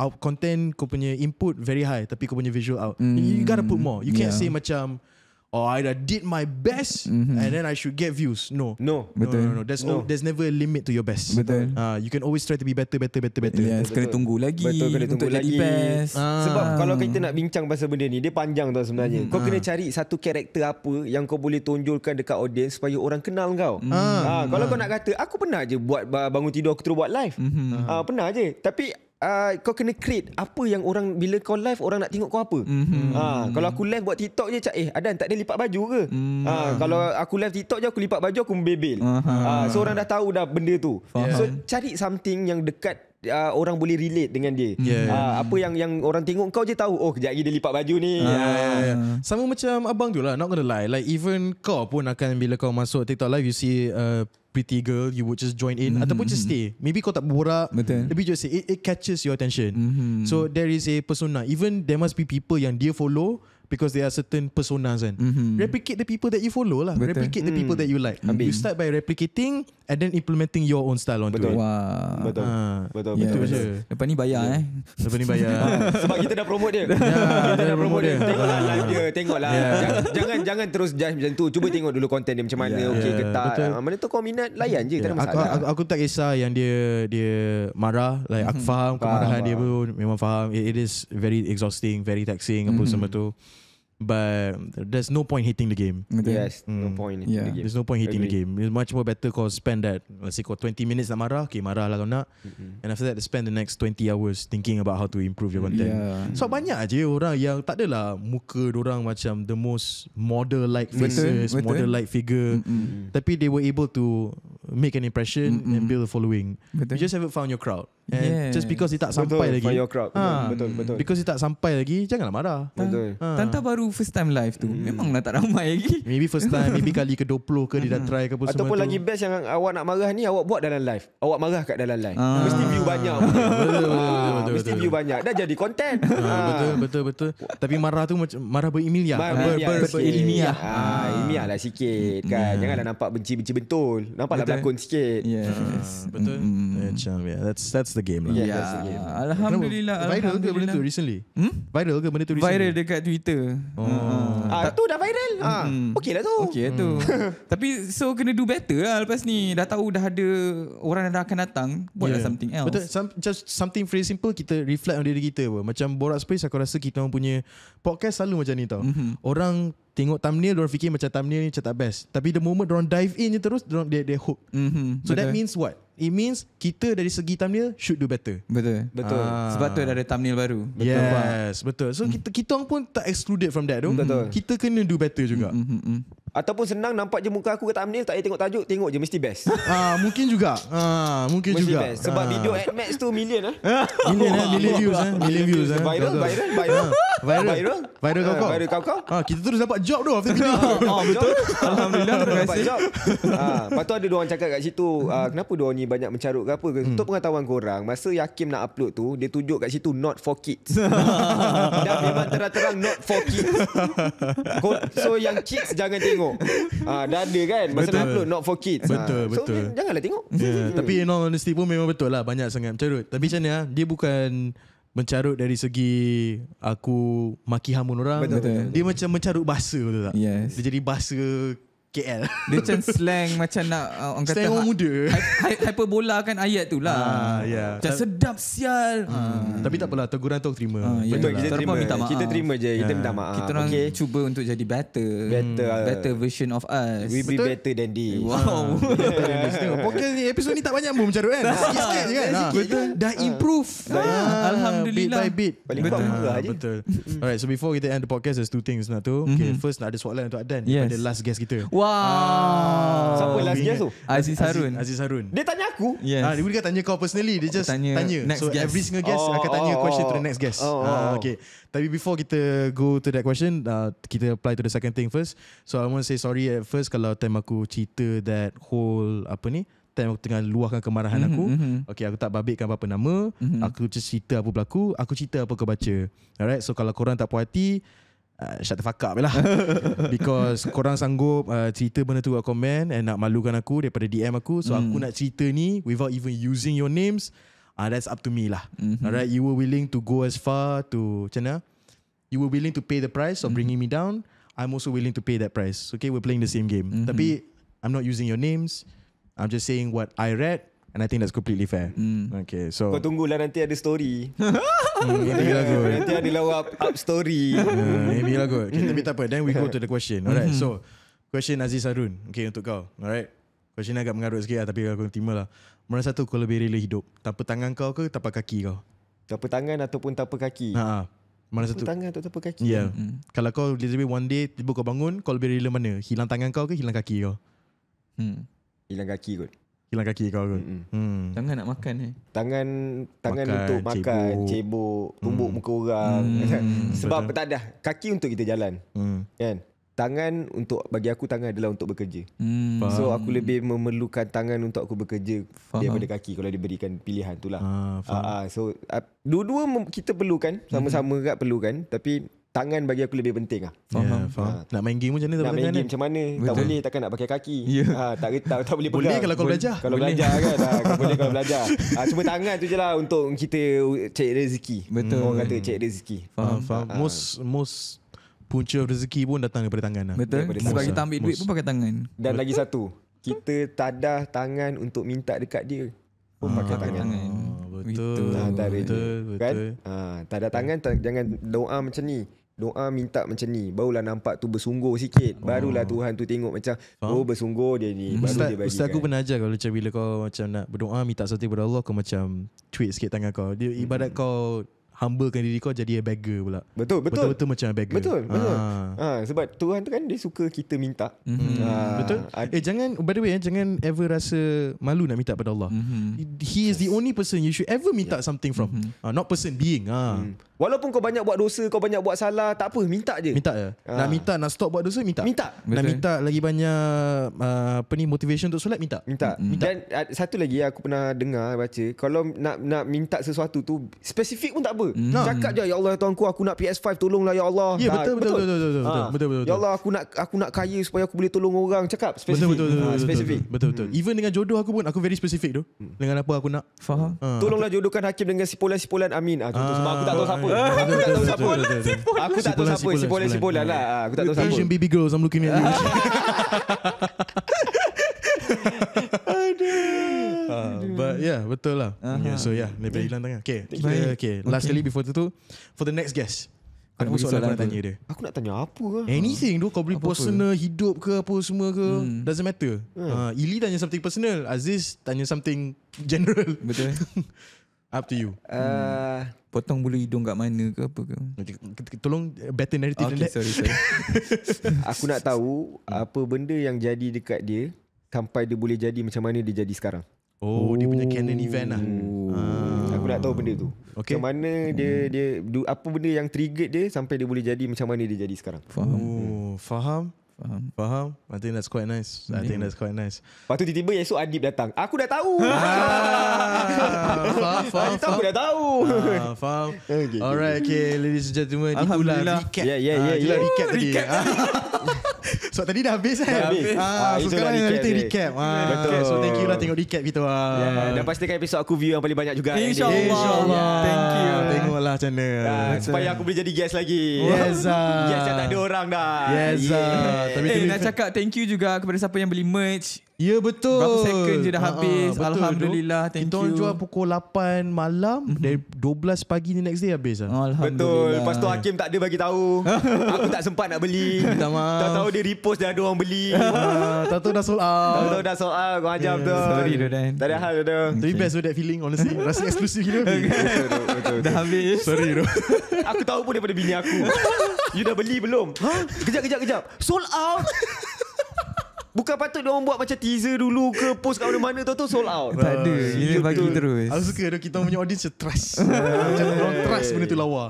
out content, kau punya input very high tapi kau punya visual out. Mm. You, you got put more. You yeah. can't say macam or I did my best mm-hmm. and then I should get views. No. No. Betul. No, no, no. There's no. no. there's never a limit to your best. Betul. Uh, you can always try to be better, better, better, better. Yes, kena tunggu lagi. Betul, kena tunggu lagi. best. Ah. Sebab kalau kita nak bincang pasal benda ni, dia panjang tau sebenarnya. Mm. Kau ah. kena cari satu karakter apa yang kau boleh tunjulkan dekat audience supaya orang kenal kau. Mm. Ah. ah. kalau ah. kau nak kata, aku pernah je buat bangun tidur aku terus buat live. Mm-hmm. Ah. ah. pernah je. Tapi uh, kau kena create apa yang orang bila kau live orang nak tengok kau apa. Mm-hmm. Ha, kalau aku live buat TikTok je cak eh ada tak ada lipat baju ke? Mm-hmm. Ha, kalau aku live TikTok je aku lipat baju aku membebel. Uh-huh. Ha, so orang dah tahu dah benda tu. Yeah. So cari something yang dekat Uh, orang boleh relate dengan dia. Yeah. Uh, apa yang yang orang tengok kau je tahu. Oh, kejap lagi dia lipat baju ni. Uh, yeah. Yeah, ha. yeah. Sama macam abang tu lah. Not gonna lie. Like even kau pun akan bila kau masuk TikTok live you see uh, pretty girl, you would just join in mm-hmm. ataupun just mm-hmm. stay. Maybe kau tak berborak, tapi just say, it, it catches your attention. Mm-hmm. So there is a persona. Even there must be people yang dia follow, because there are certain personas kan. Mm-hmm. Replicate the people that you follow lah. Betul. Replicate mm. the people hmm. that you like. Ambil. You start by replicating and then implementing your own style onto betul. it. Wah. Betul. Ha. Betul. Yeah. Betul. Yeah. Lepas ni bayar yeah. eh. Lepas ni bayar. <laughs> Sebab kita dah promote dia. Yeah, kita dah promote dia. dia. Tengok lah. Ah. dia. Tengok lah. Yeah. Jangan, jangan jangan terus judge macam tu. Cuba tengok dulu content dia macam mana. Yeah. Okay yeah. ke ya, tak. Betul. Ah, mana tu kau minat layan je. Yeah. Tak ada masalah. Aku, aku, aku tak kisah yang dia dia marah. Like, aku hmm. faham kemarahan dia pun. Memang faham. It, is very exhausting. Very taxing. Apa hmm. semua tu but there's no point hitting the game. Yes, mm. no point hitting yeah. the game. There's no point hitting Agreed. the game. It's much more better kau spend that, let's say called 20 minutes nak marah, okay marah lah kau nak. Mm-hmm. And after that, spend the next 20 hours thinking about how to improve your content. Yeah. So mm. banyak aje orang yang tak adalah muka orang macam the most model-like faces, model-like figure. Mm-hmm. Tapi they were able to make an impression mm-hmm. and build a following. Betul. You just haven't found your crowd. And just because dia tak sampai betul, lagi. Ah. Betul, Ha. betul, betul. Because dia tak sampai lagi, janganlah marah. Betul. Ha. Tanta baru first time live tu, mm. memanglah tak ramai lagi. <laughs> Maybe first time, maybe <laughs> kali ke-20 ke dia dah try ke apa semua Ataupun lagi best yang awak nak marah ni, awak buat dalam live. Awak marah kat dalam live. Ha. Mesti view banyak. <laughs> betul, betul, betul, betul, Mesti view banyak. Dah jadi content. ha. Betul, betul, betul. Tapi marah tu macam marah berimiliah. Berimiliah. Ha. lah sikit kan. Hmm. Janganlah nampak benci-benci betul. Nampaklah berlakon sikit. Yes. Betul. yeah. That's, that's that's the game lah. Yeah. That's the game. Alhamdulillah. Kenapa, viral ke benda tu recently? Hmm? Viral ke benda tu recently? Viral dekat Twitter. Oh. Hmm. Ah, tu dah viral. Ah. Hmm. Okay lah tu. Okay lah tu. Hmm. <laughs> Tapi so kena do better lah lepas ni. Dah tahu dah ada orang yang dah akan datang. Buat yeah. lah something else. Betul. Some, just something very simple. Kita reflect on diri kita pun. Macam Borak Space aku rasa kita punya podcast selalu macam ni tau. Mm-hmm. Orang Tengok thumbnail Diorang fikir macam thumbnail ni Macam tak best Tapi the moment Diorang dive in je terus Diorang they, they hook mm-hmm. So Betul. that means what it means kita dari segi thumbnail should do better. Betul. Betul. Ah. Sebab tu ada thumbnail baru. Betul. Yes, bah. betul. So mm. kita kita orang pun tak excluded from that doh. Mm-hmm. Betul. Kita kena do better juga. Mm, mm, mm. Ataupun senang nampak je muka aku ke thumbnail tak payah tengok tajuk, tengok je mesti best. <laughs> Ah, mungkin juga. Ah, mungkin mesti juga. Best. Sebab ah. video max tu million lah. <laughs> million eh, million views lah. million views lah. Viral, viral, viral. Ah. Viral Viral kau kau Viral kau kau ah, ha, Kita terus dapat job tu After video ha, <laughs> Betul Alhamdulillah Terima kasih Dapat job Lepas tu ada orang cakap kat situ uh, Kenapa dia ni banyak mencarut ke apa ke hmm. Untuk pengetahuan korang Masa Yakim nak upload tu Dia tunjuk kat situ Not for kids <laughs> Dah memang terang-terang Not for kids So yang kids jangan tengok uh, Dah ada kan Masa betul. nak upload Not for kids Betul betul, So betul. janganlah tengok yeah, hmm. Tapi in all honesty pun Memang betul lah Banyak sangat mencarut Tapi macam ni Dia bukan mencarut dari segi aku maki hamun orang betul, betul, betul. dia macam mencarut bahasa betul tak yes. dia jadi bahasa KL Dia macam <laughs> slang Macam nak uh, orang kata, Slang orang muda hi- hi- Hyperbola kan ayat tu lah uh, ah, yeah. Macam sedap sial uh, hmm. Tapi tak takpelah Teguran tu terima uh, ah, yeah. Betul kita terima Kita terima, kita terima je Kita yeah. minta maaf Kita orang okay. cuba untuk jadi better Better hmm. uh, Better version of us We be betul? better than this Wow ah. <laughs> Pokoknya ni episode ni tak banyak pun macam tu kan <laughs> Sikit-sikit je kan Betul Dah improve Alhamdulillah Bit by bit Paling betul. Betul Alright so before kita end the podcast There's two things nak tu Okay mm-hmm. first nak ada soalan untuk Adan The last guest kita Wow Wow. Siapa last guest tu? Aziz Harun. Aziz Harun. Dia tanya aku. Yes. Ah, dia bukan tanya kau personally. Dia just tanya. tanya. So guest. every single guest oh, akan tanya oh, question oh. to the oh. next guest. Oh, ah, oh. okay. Tapi before kita go to that question, uh, kita apply to the second thing first. So I want to say sorry at first kalau time aku cerita that whole apa ni time aku tengah luahkan kemarahan mm-hmm, aku. Mm-hmm. Okay, aku tak babitkan apa-apa nama. Mm-hmm. Aku cerita apa berlaku. Aku cerita apa kau baca. Alright, so kalau korang tak puas hati, Ah, shut the fuck up lah <laughs> because korang sanggup uh, cerita benda tu kat komen and nak malukan aku daripada DM aku so mm. aku hmm. nak cerita ni without even using your names uh, that's up to me lah mm-hmm. alright you were willing to go as far to macam mana you were willing to pay the price of mm-hmm. bringing me down I'm also willing to pay that price okay we're playing the same game mm-hmm. tapi I'm not using your names I'm just saying what I read And I think that's completely fair. Mm. Okay, so. Kau lah nanti ada story. mm, maybe lah good. Nanti ada lah up, up story. Uh, maybe lah good. kita tapi apa. Then we go to the question. Alright, hmm. so. Question Aziz Harun. Okay, untuk kau. Alright. Question agak mengarut sikit lah. Tapi aku terima lah. Mana satu kau lebih rela hidup? Tanpa tangan kau ke tanpa kaki kau? Tanpa tangan ataupun tanpa kaki? Ha. Mana ha. tanpa satu? tangan atau tanpa kaki? Yeah. Mm. Kalau kau literally one day tiba kau bangun, kau lebih rela mana? Hilang tangan kau ke hilang kaki kau? Hmm. Hilang kaki kau hilang kaki kau ke? Hmm. Tangan nak makan eh. Tangan tangan makan, untuk makan, cebok, tumbuk hmm. muka orang. Hmm. <laughs> Sebab tak ada kaki untuk kita jalan. Hmm. Kan? Tangan untuk bagi aku tangan adalah untuk bekerja. Hmm. So aku lebih memerlukan tangan untuk aku bekerja faham. daripada kaki kalau diberikan pilihan itulah. Ah, ah, ah, so ah, dua-dua kita perlukan sama-sama hmm. perlukan tapi tangan bagi aku lebih penting lah. Faham. Yeah, faham. Ha. Nak main game macam ni tak Nak main game ni? macam mana? Tak boleh takkan nak pakai kaki. <laughs> Yeah. Ya. Ha, tak, tak, tak, tak boleh pegang. Boleh kalau kau belajar. Kalau boleh. belajar kan. Ha, ah, <laughs> kalau boleh kalau belajar. Ha, cuma tangan tu je lah untuk kita cek rezeki. Betul. Orang kata cek rezeki. Faham. faham. faham. Ha. Most, most punca rezeki pun datang daripada tangan lah. Betul. Daripada Sebab kita ambil duit pun pakai tangan. Dan Betul. lagi satu. Kita tadah tangan untuk minta dekat dia pun pakai tangan. Ha. Betul. Betul. Ha, betul, betul. Kan? Ha, tak ada tangan, tak, jangan doa macam ni doa minta macam ni barulah nampak tu bersungguh sikit barulah oh. Tuhan tu tengok macam Faham? oh bersungguh dia ni baru ustaz, dia bagi ustaz aku kan. pernah ajar kalau macam bila kau macam nak berdoa minta sesuatu kepada Allah kau macam tweet sikit tangan kau dia hmm. ibadat hmm. kau humblekan diri kau jadi a beggar pula betul betul betul macam a beggar betul betul ha. ha sebab Tuhan tu kan dia suka kita minta hmm. ha. betul eh jangan by the way eh, jangan ever rasa malu nak minta pada Allah hmm. he is yes. the only person you should ever minta yeah. something from hmm. ha, not person being ha hmm. Walaupun kau banyak buat dosa, kau banyak buat salah, tak apa, minta je. Minta je. Ha. Nak minta nak stop buat dosa, minta. Minta. Betul. Nak minta lagi banyak uh, apa ni motivation untuk solat, minta. Minta. Mm-hmm. minta. Dan uh, satu lagi aku pernah dengar baca, kalau nak nak minta sesuatu tu spesifik pun tak apa. Mm-hmm. Cakap mm. je ya Allah Tuhanku aku nak PS5 tolonglah ya Allah. Ya ha, betul, betul, betul, betul, betul, betul, ha. betul Ya Allah aku nak aku nak kaya supaya aku boleh tolong orang. Cakap spesifik. Betul ha, betul. Betul betul. betul, betul, Even dengan jodoh aku pun aku very spesifik tu. Hmm. Dengan apa aku nak. Faham. Tolonglah jodohkan hakim dengan sipolan-sipolan amin. Ah ha, sebab aku tak tahu siapa. Eh, aku tak tahu siapa Aku Si boleh, si boleh lah ah, Aku tak tahu siapa Asian baby girls I'm looking at you Uh, but yeah betul lah uh-huh. so yeah ni yeah. hilang tangan okay, kita, okay okay last kali before tu, for the next guest aku nak soalan nak lah. tanya dia aku nak tanya apa ke anything tu kau boleh personal apa? hidup ke apa semua ke hmm. doesn't matter yeah. Hmm. uh, Ili tanya something personal Aziz tanya something general betul <laughs> Up to you. Uh, hmm. Potong bulu hidung kat mana ke apa ke? Tolong better narrative okay, than that. Sorry, sorry. <laughs> aku nak tahu hmm. apa benda yang jadi dekat dia sampai dia boleh jadi macam mana dia jadi sekarang. Oh, oh. dia punya oh. canon event lah. Hmm. Ah. Aku nak tahu benda tu. Okay. Macam mana dia, hmm. dia, apa benda yang trigger dia sampai dia boleh jadi macam mana dia jadi sekarang. Faham. Oh, faham. Faham. Faham. I think that's quite nice. Yeah. I think that's quite nice. Lepas tu tiba-tiba esok Adib datang. Aku dah tahu. faham, <laughs> faham, faham. Aku dah tahu. Ah, faham. Okay. Alright, okay. Ladies and gentlemen, itulah recap. Yeah, yeah, yeah. yeah. itulah recap tadi. Recap. so <laughs> tadi dah habis kan? Dah habis. Ah, ah, so sekarang recap, kita recap. Ah, Betul. So thank you lah tengok recap kita. Ah. Yeah, dan pastikan episod aku view yang paling banyak juga. InsyaAllah. Eh, Insya, Insya Thank you. Ah, Tengoklah macam mana. Ah, supaya aku boleh jadi guest lagi. Yes. Ah. Guest yang tak ada orang dah. Yes. Ah. Eh, tapi eh, nak cakap thank you juga kepada siapa yang beli merch Ya betul. Berapa second je dah ha, ha, habis. uh Alhamdulillah. Thank Kita you. Kita jual pukul 8 malam. Mm-hmm. Dari 12 pagi ni next day habis lah. Alhamdulillah. Betul. Lepas tu Hakim tak ada bagi tahu. <laughs> Aku tak sempat nak beli. Tak tahu dia repost dah ada orang beli. <laughs> Ah, tak tahu dah sold out. Tak tahu dah sold out. Kau ajar betul. Sorry tu Dan. Tak ada hal tu. Tapi best tu that feeling honestly. <laughs> Rasa eksklusif gila. Dah habis. Sorry tu. Aku tahu pun daripada bini aku. You dah beli belum? Kejap, kejap, kejap. Sold out. Bukan patut diorang buat macam teaser dulu ke post kat mana-mana tu tu sold out. Tak ada. Ah, dia yeah, bagi terus. Aku suka ada kita punya audience trust. <laughs> macam orang trust benda tu lawa.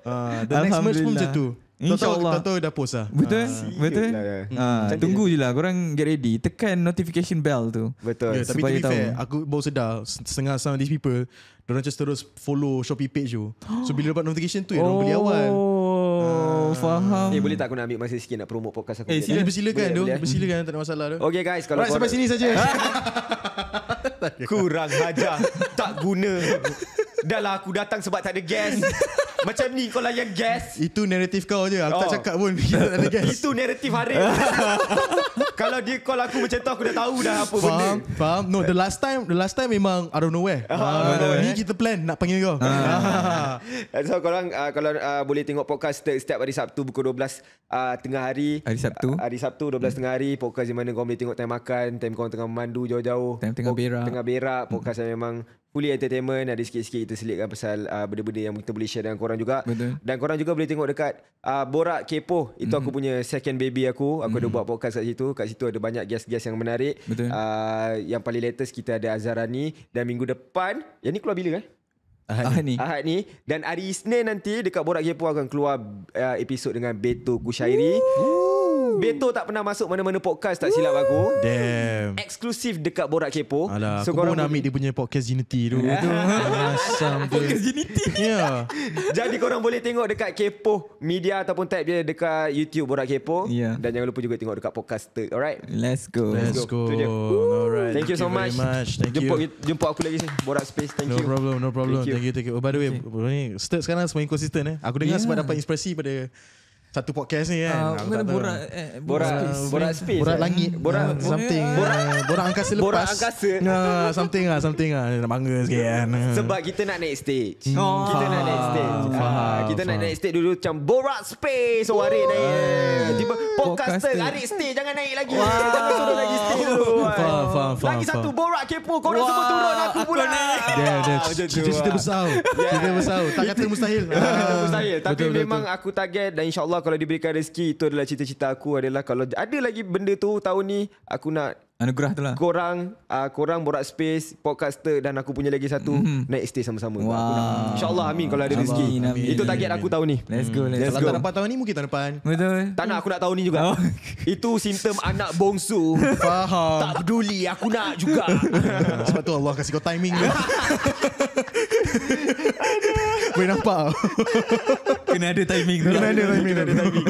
Uh, the next merch pun macam tu. InsyaAllah Tau tahu dah post lah Betul uh, Betul lah, ya. uh, Tunggu je lah Korang get ready Tekan notification bell tu Betul yeah, tapi to tahu. Fair, aku baru sedar Setengah some of these people Diorang just terus Follow Shopee page tu So bila dapat notification tu oh. Diorang beli awal oh, Oh, faham. Eh, boleh tak aku nak ambil masa sikit nak promote podcast aku? Eh, sila, eh, silakan, tak ada masalah Okay, guys. Kalau right, sampai sini saja. <laughs> Kurang hajar Tak guna Dahlah aku datang sebab tak ada gas Macam ni kau layan gas Itu naratif kau je Aku oh. tak cakap pun tak ada Itu naratif hari <laughs> Kalau dia call aku macam tu Aku dah tahu dah apa faham, benda Faham No the last time The last time memang Out of nowhere ah, ah, Ni kita plan Nak panggil kau ah. <laughs> So korang uh, Kalau uh, boleh tengok podcast Setiap hari Sabtu Pukul 12 uh, Tengah hari Hari Sabtu uh, Hari Sabtu 12 hmm. tengah hari Podcast di mana korang boleh tengok Time makan Time korang tengah mandu jauh-jauh Time tengah berak tengah berak podcast yang memang fully entertainment ada sikit-sikit kita selitkan pasal uh, benda-benda yang kita boleh share dengan korang juga Betul. dan korang juga boleh tengok dekat uh, Borak Kepo itu mm. aku mhm. punya second baby aku aku mm. ada mhm. buat podcast kat situ kat situ ada banyak guest-guest yang menarik Uh, yang paling latest kita ada Azharani dan minggu depan yang ni keluar bila kan? Ahad, Ahad ni. Ahad ni dan hari Isnin nanti dekat Borak Kepo akan keluar uh, episod dengan Beto Kushairi Woo. Woo. Beto tak pernah masuk mana-mana podcast tak silap aku. Damn. Eksklusif dekat Borak Kepo. Alah, so aku korang pun nak ambil dia punya podcast Unity tu. <laughs> tu. Masam tu. Podcast Unity. Ya. Yeah. Jadi korang boleh tengok dekat Kepo Media ataupun tag dia dekat YouTube Borak Kepo. Yeah. Dan jangan lupa juga tengok dekat podcast. tu. Alright. Let's go. Let's go. go. Alright. Thank, thank you so much. much. Thank jumpa, you. Jumpa aku lagi sini. Borak Space. Thank no you. No problem. No problem. Thank you. Thank you. Thank you. Oh, by the way, okay. ni, sekarang semua inconsistent. eh. Aku dengar yeah. sebab dapat inspirasi pada satu podcast ni kan. Uh, aku kena borak eh, eh, borak borak space. borak eh? langit. Borak yeah, something. Borak eh, borak angkasa lepas. Borak angkasa. Ha nah, something lah, something lah, nak bangga sikit kan. <laughs> Sebab kita nak naik stage. Oh, kita nak naik stage. Ah, faham, uh, kita faham. nak naik stage dulu macam borak space oh, warik naik. Tiba podcaster arik stage jangan naik lagi. Wow. lagi stage dulu. lagi satu borak kepo kau wow, semua turun aku, aku pula. <laughs> Ah, lah. Yeah, cerita cerita besar. Cerita besar. Tak kata mustahil. <laughs> Mustahil tapi memang aku target dan insyaallah kalau diberikan rezeki itu adalah cita-cita aku adalah kalau ada lagi benda tu tahun ni aku nak Anugerah tu lah Korang uh, Korang Borak Space Podcaster Dan aku punya lagi satu mm-hmm. Next stage sama-sama wow. InsyaAllah amin Kalau ada rezeki amin, amin. Itu target aku tahun ni Let's go hmm. let's, go. go. Kalau tak tahun ni Mungkin tahun depan Betul Tak nak aku nak tahun ni juga oh. <laughs> Itu simptom anak bongsu Faham Tak peduli Aku nak juga <laughs> Sebab tu Allah Kasih kau timing lah. <laughs> Boleh nampak Kena ada timing Kena ada timing Kena ada timing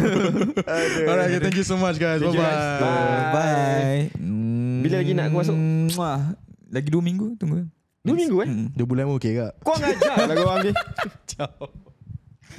Alright thank you so much guys Bye-bye. Bye, bye. Bila lagi nak aku masuk? Wah, hmm, lagi dua minggu tunggu. dua minggu eh? 2 hmm, bulan okey ke? Kau ngajak lah kau ambil. <laughs> Ciao.